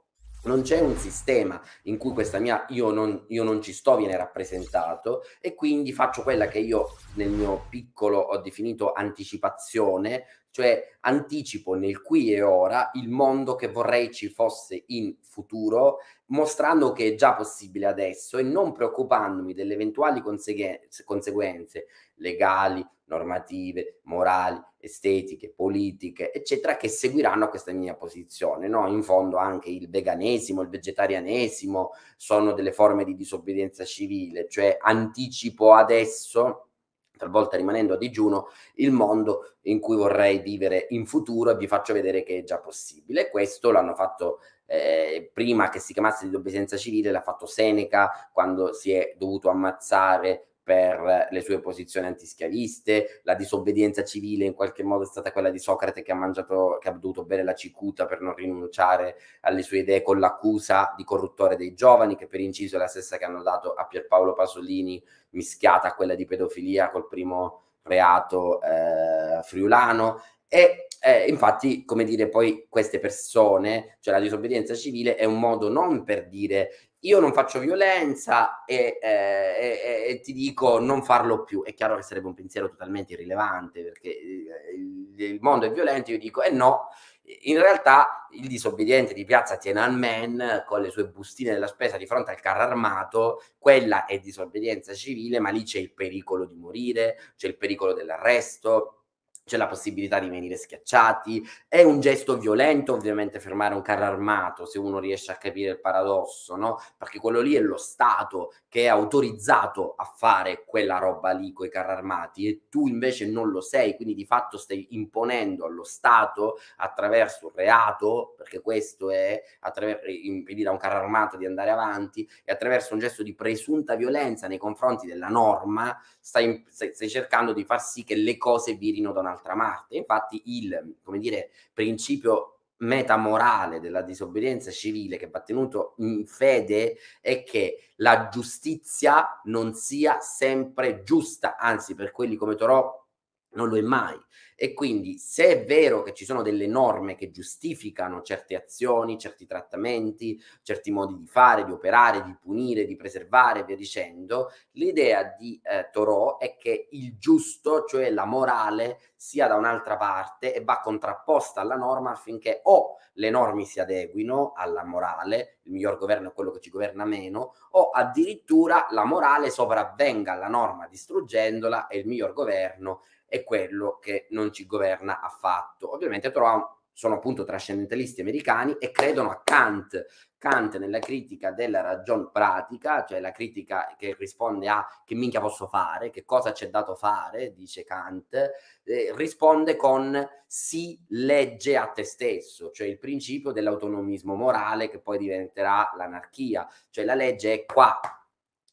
non c'è un sistema in cui questa mia io non, io non, ci sto viene rappresentato e quindi faccio quella che io nel mio piccolo ho definito anticipazione, cioè anticipo nel qui e ora il mondo che vorrei ci fosse in futuro, mostrando che è già possibile adesso e non preoccupandomi delle eventuali consegu- conseguenze legali, normative, morali, estetiche, politiche, eccetera, che seguiranno questa mia posizione. No? In fondo anche il veganesimo, il vegetarianesimo sono delle forme di disobbedienza civile, cioè anticipo adesso talvolta rimanendo a digiuno, il mondo in cui vorrei vivere in futuro e vi faccio vedere che è già possibile. Questo l'hanno fatto eh, prima che si chiamasse di obbedienza civile, l'ha fatto Seneca quando si è dovuto ammazzare per le sue posizioni antischiaviste, la disobbedienza civile in qualche modo è stata quella di Socrate che ha mangiato, che ha dovuto bere la cicuta per non rinunciare alle sue idee con l'accusa di corruttore dei giovani, che per inciso è la stessa che hanno dato a Pierpaolo Pasolini, mischiata a quella di pedofilia col primo reato eh, friulano. E eh, infatti, come dire, poi queste persone, cioè la disobbedienza civile è un modo non per dire io non faccio violenza e, eh, e, e, ti dico non farlo più. È chiaro che sarebbe un pensiero totalmente irrilevante perché eh, il, mondo è violento, io dico e eh no. In realtà il disobbediente di piazza Tiananmen con le sue bustine della spesa di fronte al carro armato, quella è disobbedienza civile, ma lì c'è il pericolo di morire, c'è il pericolo dell'arresto, c'è la possibilità di venire schiacciati, è un gesto violento ovviamente fermare un carro armato, se uno riesce a capire il paradosso, no? Perché quello lì è lo Stato che è autorizzato a fare quella roba lì con i carri armati e tu invece non lo sei, quindi di fatto stai imponendo allo Stato attraverso un reato, perché questo è impedire a un carro armato di andare avanti e attraverso un gesto di presunta violenza nei confronti della norma stai, stai cercando di far sì che le cose virino da una un'altra Marte. Infatti il, come dire, principio metamorale della disobbedienza civile che va tenuto in fede è che la giustizia non sia sempre giusta, anzi per quelli come Torò non lo è mai. E quindi se è vero che ci sono delle norme che giustificano certe azioni, certi trattamenti, certi modi di fare, di operare, di punire, di preservare, e via dicendo, l'idea di eh, Thoreau è che il giusto, cioè la morale, sia da un'altra parte e va contrapposta alla norma affinché o le norme si adeguino alla morale, il miglior governo è quello che ci governa meno, o addirittura la morale sopravvenga alla norma distruggendola e il miglior governo è quello che non ci governa affatto. Ovviamente però sono appunto trascendentalisti americani e credono a Kant. Kant nella critica della ragion pratica, cioè la critica che risponde a che minchia posso fare, che cosa c'è dato fare, dice Kant, eh, risponde con si legge a te stesso, cioè il principio dell'autonomismo morale che poi diventerà l'anarchia, cioè la legge è qua,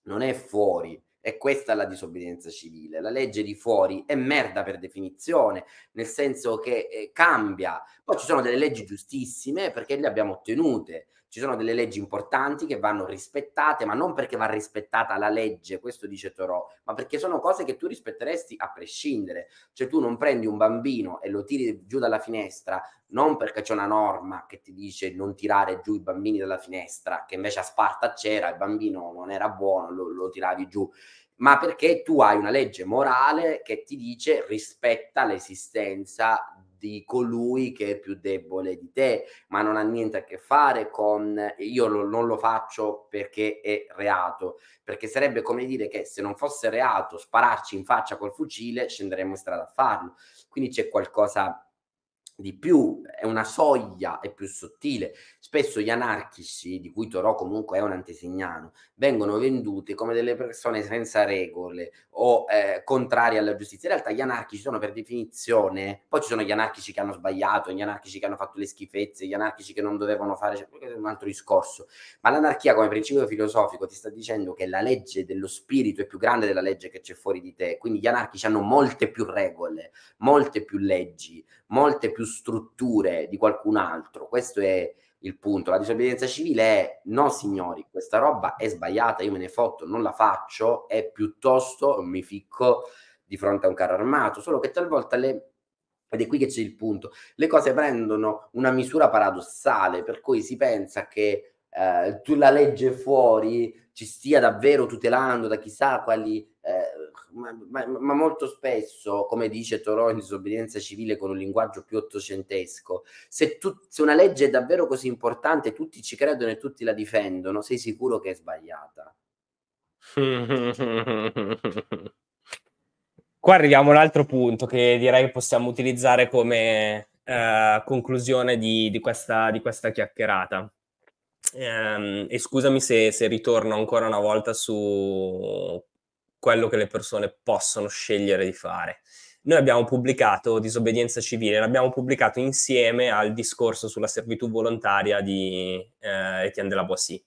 non è fuori è questa la disobbedienza civile. La legge di fuori è merda per definizione, nel senso che eh, cambia. Poi ci sono delle leggi giustissime perché le abbiamo ottenute, ci sono delle leggi importanti che vanno rispettate, ma non perché va rispettata la legge, questo dice Torò, ma perché sono cose che tu rispetteresti a prescindere. Cioè tu non prendi un bambino e lo tiri giù dalla finestra, non perché c'è una norma che ti dice non tirare giù i bambini dalla finestra, che invece a Sparta c'era, il bambino non era buono, lo, lo tiravi giù ma perché tu hai una legge morale che ti dice rispetta l'esistenza di colui che è più debole di te, ma non ha niente a che fare con io lo, non lo faccio perché è reato, perché sarebbe come dire che se non fosse reato spararci in faccia col fucile scenderemmo in strada a farlo. Quindi c'è qualcosa di più, è una soglia, è più sottile. Spesso gli anarchici, di cui Torò comunque è un antesignano, vengono venduti come delle persone senza regole o eh, contrarie alla giustizia. In realtà gli anarchici sono per definizione, poi ci sono gli anarchici che hanno sbagliato, gli anarchici che hanno fatto le schifezze, gli anarchici che non dovevano fare, cioè, è un altro discorso. Ma l'anarchia come principio filosofico ti sta dicendo che la legge dello spirito è più grande della legge che c'è fuori di te. Quindi gli anarchici hanno molte più regole, molte più leggi, molte più strutture di qualcun altro. Questo è il punto. La disobbedienza civile è no, signori, questa roba è sbagliata, io me ne fotto, non la faccio e piuttosto mi ficco di fronte a un carro armato. Solo che talvolta le ed è qui che c'è il punto. Le cose prendono una misura paradossale, per cui si pensa che eh, tu la legge fuori ci stia davvero tutelando da chissà quali eh, ma, ma, ma molto spesso, come dice Torò in disobbedienza civile con un linguaggio più ottocentesco, se, tu, se una legge è davvero così importante, tutti ci credono e tutti la difendono, sei sicuro che è sbagliata? Qua arriviamo a un altro punto che direi che possiamo utilizzare come eh, conclusione di, di, questa, di, questa, chiacchierata. Ehm, e scusami se, se ritorno ancora una volta su quello che le persone possono scegliere di fare. Noi abbiamo pubblicato Disobbedienza civile, l'abbiamo pubblicato insieme al discorso sulla servitù volontaria di eh, Etienne de la Boissy.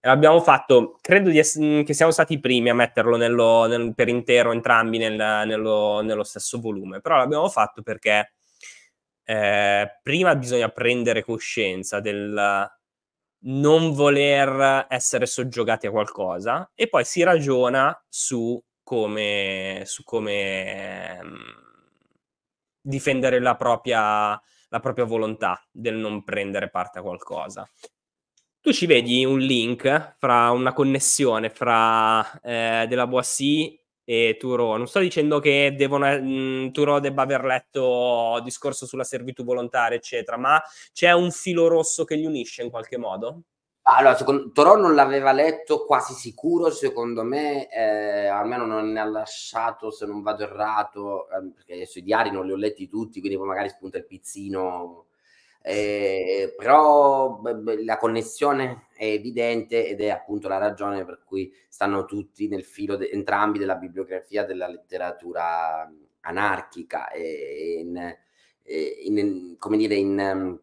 L'abbiamo fatto, credo ess- che siamo stati i primi a metterlo nello, nel, per intero entrambi nel, nello, nello, stesso volume, però l'abbiamo fatto perché eh, prima bisogna prendere coscienza del, non voler essere soggiogati a qualcosa e poi si ragiona su come, su come ehm, difendere la propria, la propria volontà del non prendere parte a qualcosa. Tu ci vedi un link fra una connessione fra eh, della Boissy e Turo. Non sto dicendo che devono, mh, mm, Turo debba aver letto discorso sulla servitù volontaria, eccetera, ma c'è un filo rosso che li unisce in qualche modo? Ah, allora, secondo, Toro non l'aveva letto quasi sicuro, secondo me, eh, almeno non ne ha lasciato, se non vado errato, eh, perché i diari non li ho letti tutti, quindi poi magari spunta il pizzino eh, però la connessione è evidente ed è appunto la ragione per cui stanno tutti nel filo de- entrambi della bibliografia della letteratura anarchica e eh, in, eh, in, in come dire in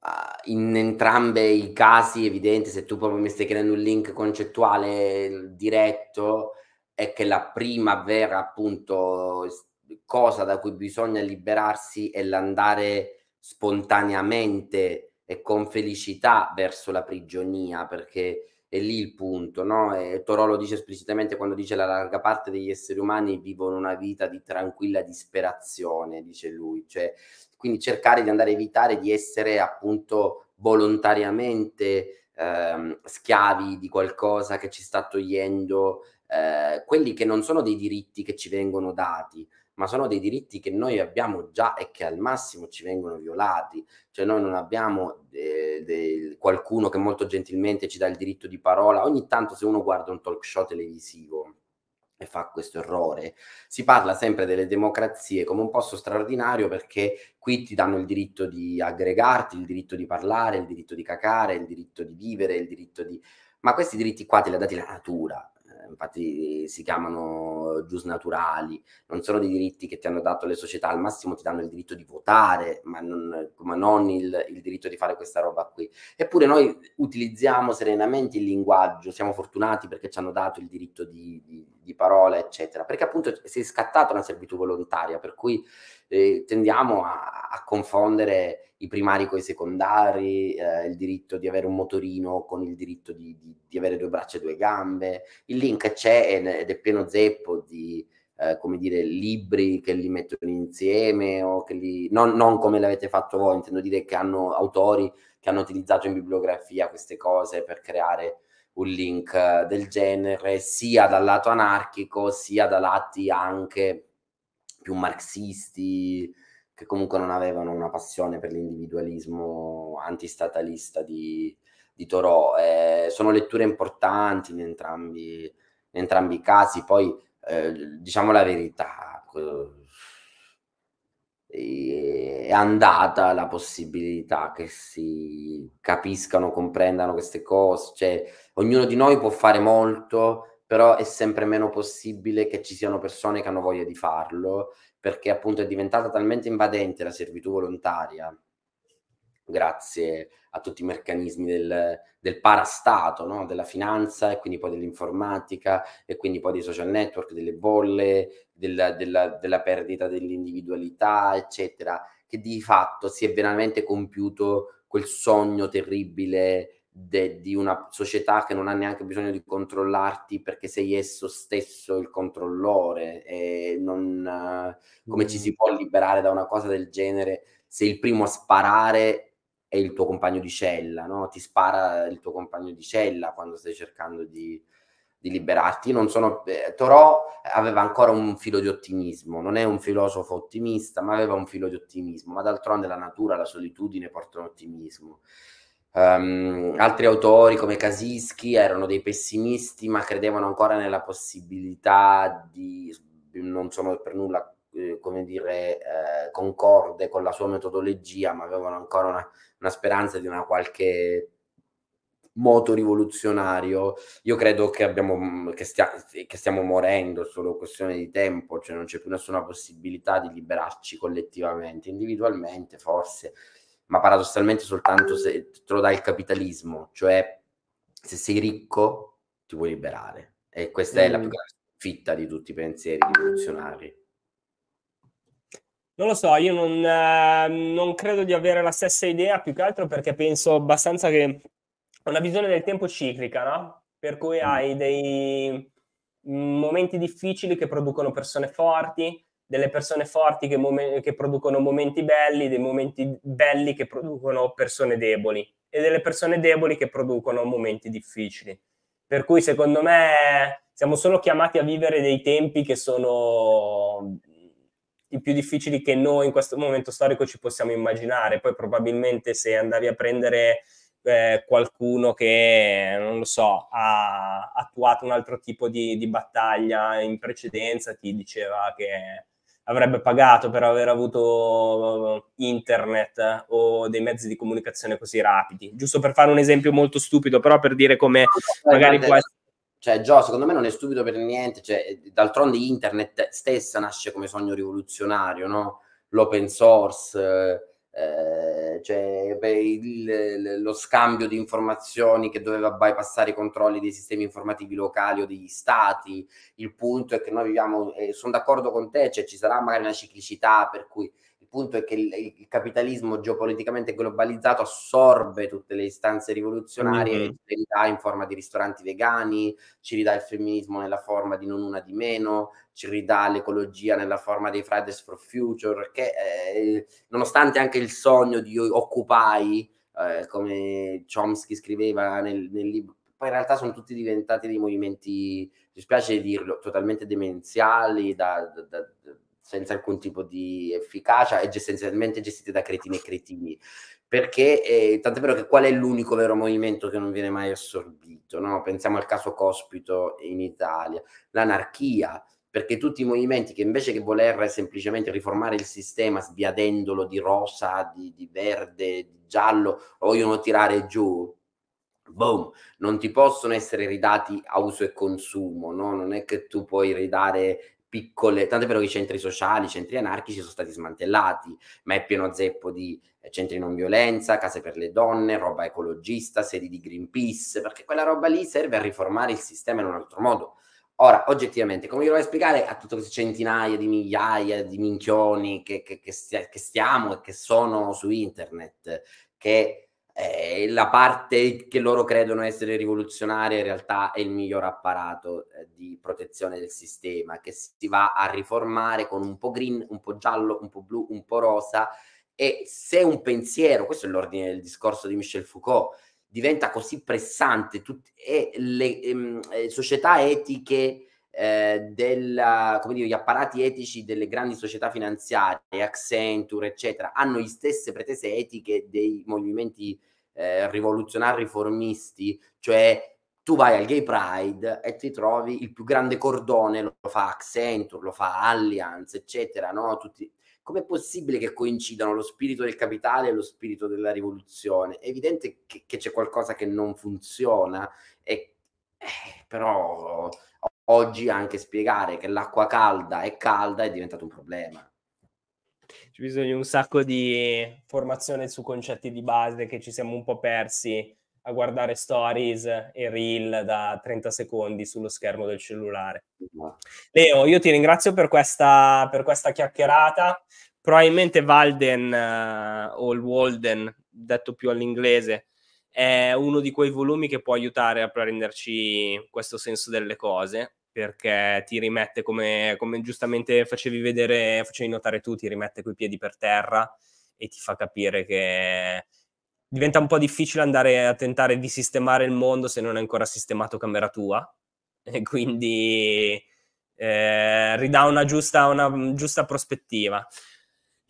ah, in entrambi i casi evidente, se tu proprio mi stai creando un link concettuale diretto, è che la prima vera appunto cosa da cui bisogna liberarsi è l'andare spontaneamente e con felicità verso la prigionia, perché è lì il punto, no? E Torò lo dice esplicitamente quando dice la larga parte degli esseri umani vivono una vita di tranquilla disperazione, dice lui, cioè, quindi cercare di andare a evitare di essere appunto volontariamente ehm, schiavi di qualcosa che ci sta togliendo eh, quelli che non sono dei diritti che ci vengono dati, ma sono dei diritti che noi abbiamo già e che al massimo ci vengono violati, cioè noi non abbiamo de, eh, de, qualcuno che molto gentilmente ci dà il diritto di parola, ogni tanto se uno guarda un talk show televisivo e fa questo errore, si parla sempre delle democrazie come un posto straordinario perché qui ti danno il diritto di aggregarti, il diritto di parlare, il diritto di cacare, il diritto di vivere, il diritto di ma questi diritti qua te li ha dati la natura, infatti si chiamano gius naturali, non sono dei diritti che ti hanno dato le società, al massimo ti danno il diritto di votare, ma non, ma non il, il, diritto di fare questa roba qui. Eppure noi utilizziamo serenamente il linguaggio, siamo fortunati perché ci hanno dato il diritto di, di di parola, eccetera, perché appunto si è scattata una servitù volontaria, per cui eh, tendiamo a, a, confondere i primari con i secondari, eh, il diritto di avere un motorino con il diritto di, di, di, avere due braccia e due gambe. Il link c'è ed è pieno zeppo di, eh, come dire, libri che li mettono insieme o che li... Non, non, come l'avete fatto voi, intendo dire che hanno autori che hanno utilizzato in bibliografia queste cose per creare un link eh, del genere, sia dal lato anarchico, sia da lati anche più marxisti, che comunque non avevano una passione per l'individualismo antistatalista di, di Torò. Eh, sono letture importanti in entrambi, in entrambi i casi, poi eh, diciamo la verità. È andata la possibilità che si capiscano, comprendano queste cose, cioè ognuno di noi può fare molto, però è sempre meno possibile che ci siano persone che hanno voglia di farlo, perché appunto è diventata talmente invadente la servitù volontaria, grazie a tutti i meccanismi del, del parastato, no? della finanza e quindi poi dell'informatica e quindi poi dei social network, delle bolle, della, della, della perdita dell'individualità, eccetera, che di fatto si è veramente compiuto quel sogno terribile de, di una società che non ha neanche bisogno di controllarti perché sei esso stesso il controllore e non, uh, come mm. ci si può liberare da una cosa del genere se il primo a sparare è il tuo compagno di cella, no? ti spara il tuo compagno di cella quando stai cercando di, di liberarti. non sono, eh, Torò aveva ancora un filo di ottimismo, non è un filosofo ottimista, ma aveva un filo di ottimismo, ma d'altronde la natura, la solitudine portano ottimismo. Um, altri autori come Kaczynski erano dei pessimisti ma credevano ancora nella possibilità di, non sono per nulla eh, come dire, eh, concorde con la sua metodologia, ma avevano ancora una, una speranza di una qualche moto rivoluzionario. Io credo che, abbiamo, mm, che, stia, che stiamo morendo, solo questione di tempo, cioè non c'è più nessuna possibilità di liberarci collettivamente, individualmente forse ma paradossalmente soltanto se te lo dà il capitalismo, cioè se sei ricco ti puoi liberare. E questa mm. è la mm. più grande fitta di tutti i pensieri rivoluzionari. Non lo so, io non, eh, non credo di avere la stessa idea, più che altro perché penso abbastanza che una visione del tempo ciclica, no? Per cui mm. hai dei mm, momenti difficili che producono persone forti, delle persone forti che, mom- che, producono momenti belli, dei momenti belli che producono persone deboli e delle persone deboli che producono momenti difficili. Per cui secondo me siamo solo chiamati a vivere dei tempi che sono i più difficili che noi in questo momento storico ci possiamo immaginare. Poi probabilmente se andavi a prendere eh, qualcuno che, non lo so, ha attuato un altro tipo di, di battaglia in precedenza, ti diceva che avrebbe pagato per aver avuto eh, internet eh, o dei mezzi di comunicazione così rapidi. Giusto per fare un esempio molto stupido, però per dire come magari può essere cioè Gio secondo me non è stupido per niente cioè, eh, d'altronde internet stessa nasce come sogno rivoluzionario no? l'open source eh, cioè, beh, il, lo scambio di informazioni che doveva bypassare i controlli dei sistemi informativi locali o degli stati. Il punto è che noi viviamo, eh, sono d'accordo con te, cioè ci sarà magari una ciclicità per cui punto è che il, il, capitalismo geopoliticamente globalizzato assorbe tutte le istanze rivoluzionarie mm-hmm. ci ridà in forma di ristoranti vegani, ci ridà il femminismo nella forma di non una di meno, ci ridà l'ecologia nella forma dei Fridays for Future, che eh, nonostante anche il sogno di Occupy, eh, come Chomsky scriveva nel, nel libro, poi in realtà sono tutti diventati dei movimenti, mi spiace dirlo, totalmente demenziali, da, da, da senza alcun tipo di efficacia e essenzialmente gestite da cretini e cretini. Perché, eh, tant'è vero che qual è l'unico vero movimento che non viene mai assorbito? No? Pensiamo al caso Cospito in Italia, l'anarchia, perché tutti i movimenti che invece che voler semplicemente riformare il sistema sbiadendolo di rosa, di, di verde, di giallo, vogliono tirare giù, boom, non ti possono essere ridati a uso e consumo, no? non è che tu puoi ridare piccole, tanto è vero che i centri sociali, i centri anarchici sono stati smantellati, ma è pieno zeppo di eh, centri non violenza, case per le donne, roba ecologista, sedi di Greenpeace, perché quella roba lì serve a riformare il sistema in un altro modo. Ora, oggettivamente, come glielo vai a spiegare a tutte queste centinaia di migliaia di minchioni che, che, che, stia, che stiamo e che sono su internet, che eh, la parte che loro credono essere rivoluzionaria in realtà è il miglior apparato eh, di protezione del sistema che si va a riformare con un po' green, un po' giallo, un po' blu, un po' rosa e se un pensiero, questo è l'ordine del discorso di Michel Foucault, diventa così pressante tut- e le ehm, eh, società etiche eh, come dire, gli apparati etici delle grandi società finanziarie, Accenture, eccetera, hanno le stesse pretese etiche dei movimenti eh, rivoluzionari riformisti, cioè tu vai al Gay Pride e ti trovi il più grande cordone, lo fa Accenture, lo fa Allianz, eccetera, no? Tutti... Com'è possibile che coincidano lo spirito del capitale e lo spirito della rivoluzione? È evidente che, che c'è qualcosa che non funziona, e, eh, però oggi anche spiegare che l'acqua calda è calda è diventato un problema. C'è bisogno di un sacco di formazione su concetti di base che ci siamo un po' persi a guardare stories e reel da 30 secondi sullo schermo del cellulare. Leo, io ti ringrazio per questa, per questa chiacchierata. Probabilmente Valden uh, eh, o il Walden, detto più all'inglese, è uno di quei volumi che può aiutare a prenderci questo senso delle cose perché ti rimette, come, come giustamente facevi vedere, facevi notare tu, ti rimette coi piedi per terra e ti fa capire che diventa un po' difficile andare a tentare di sistemare il mondo se non hai ancora sistemato camera tua. E quindi eh, ridà una giusta, una mm, giusta prospettiva.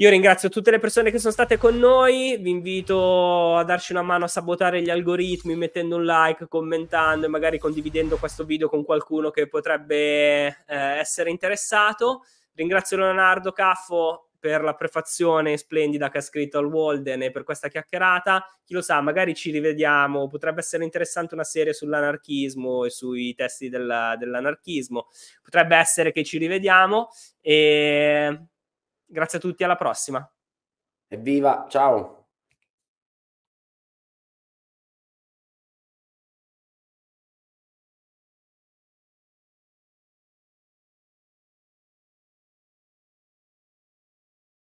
Io ringrazio tutte le persone che sono state con noi, vi invito a darci una mano a sabotare gli algoritmi mettendo un like, commentando e magari condividendo questo video con qualcuno che potrebbe eh, essere interessato. Ringrazio Leonardo Caffo per la prefazione splendida che ha scritto al Walden e per questa chiacchierata. Chi lo sa, magari ci rivediamo, potrebbe essere interessante una serie sull'anarchismo e sui testi della, dell'anarchismo. Potrebbe essere che ci rivediamo e Grazie a tutti, alla prossima. Evviva, ciao.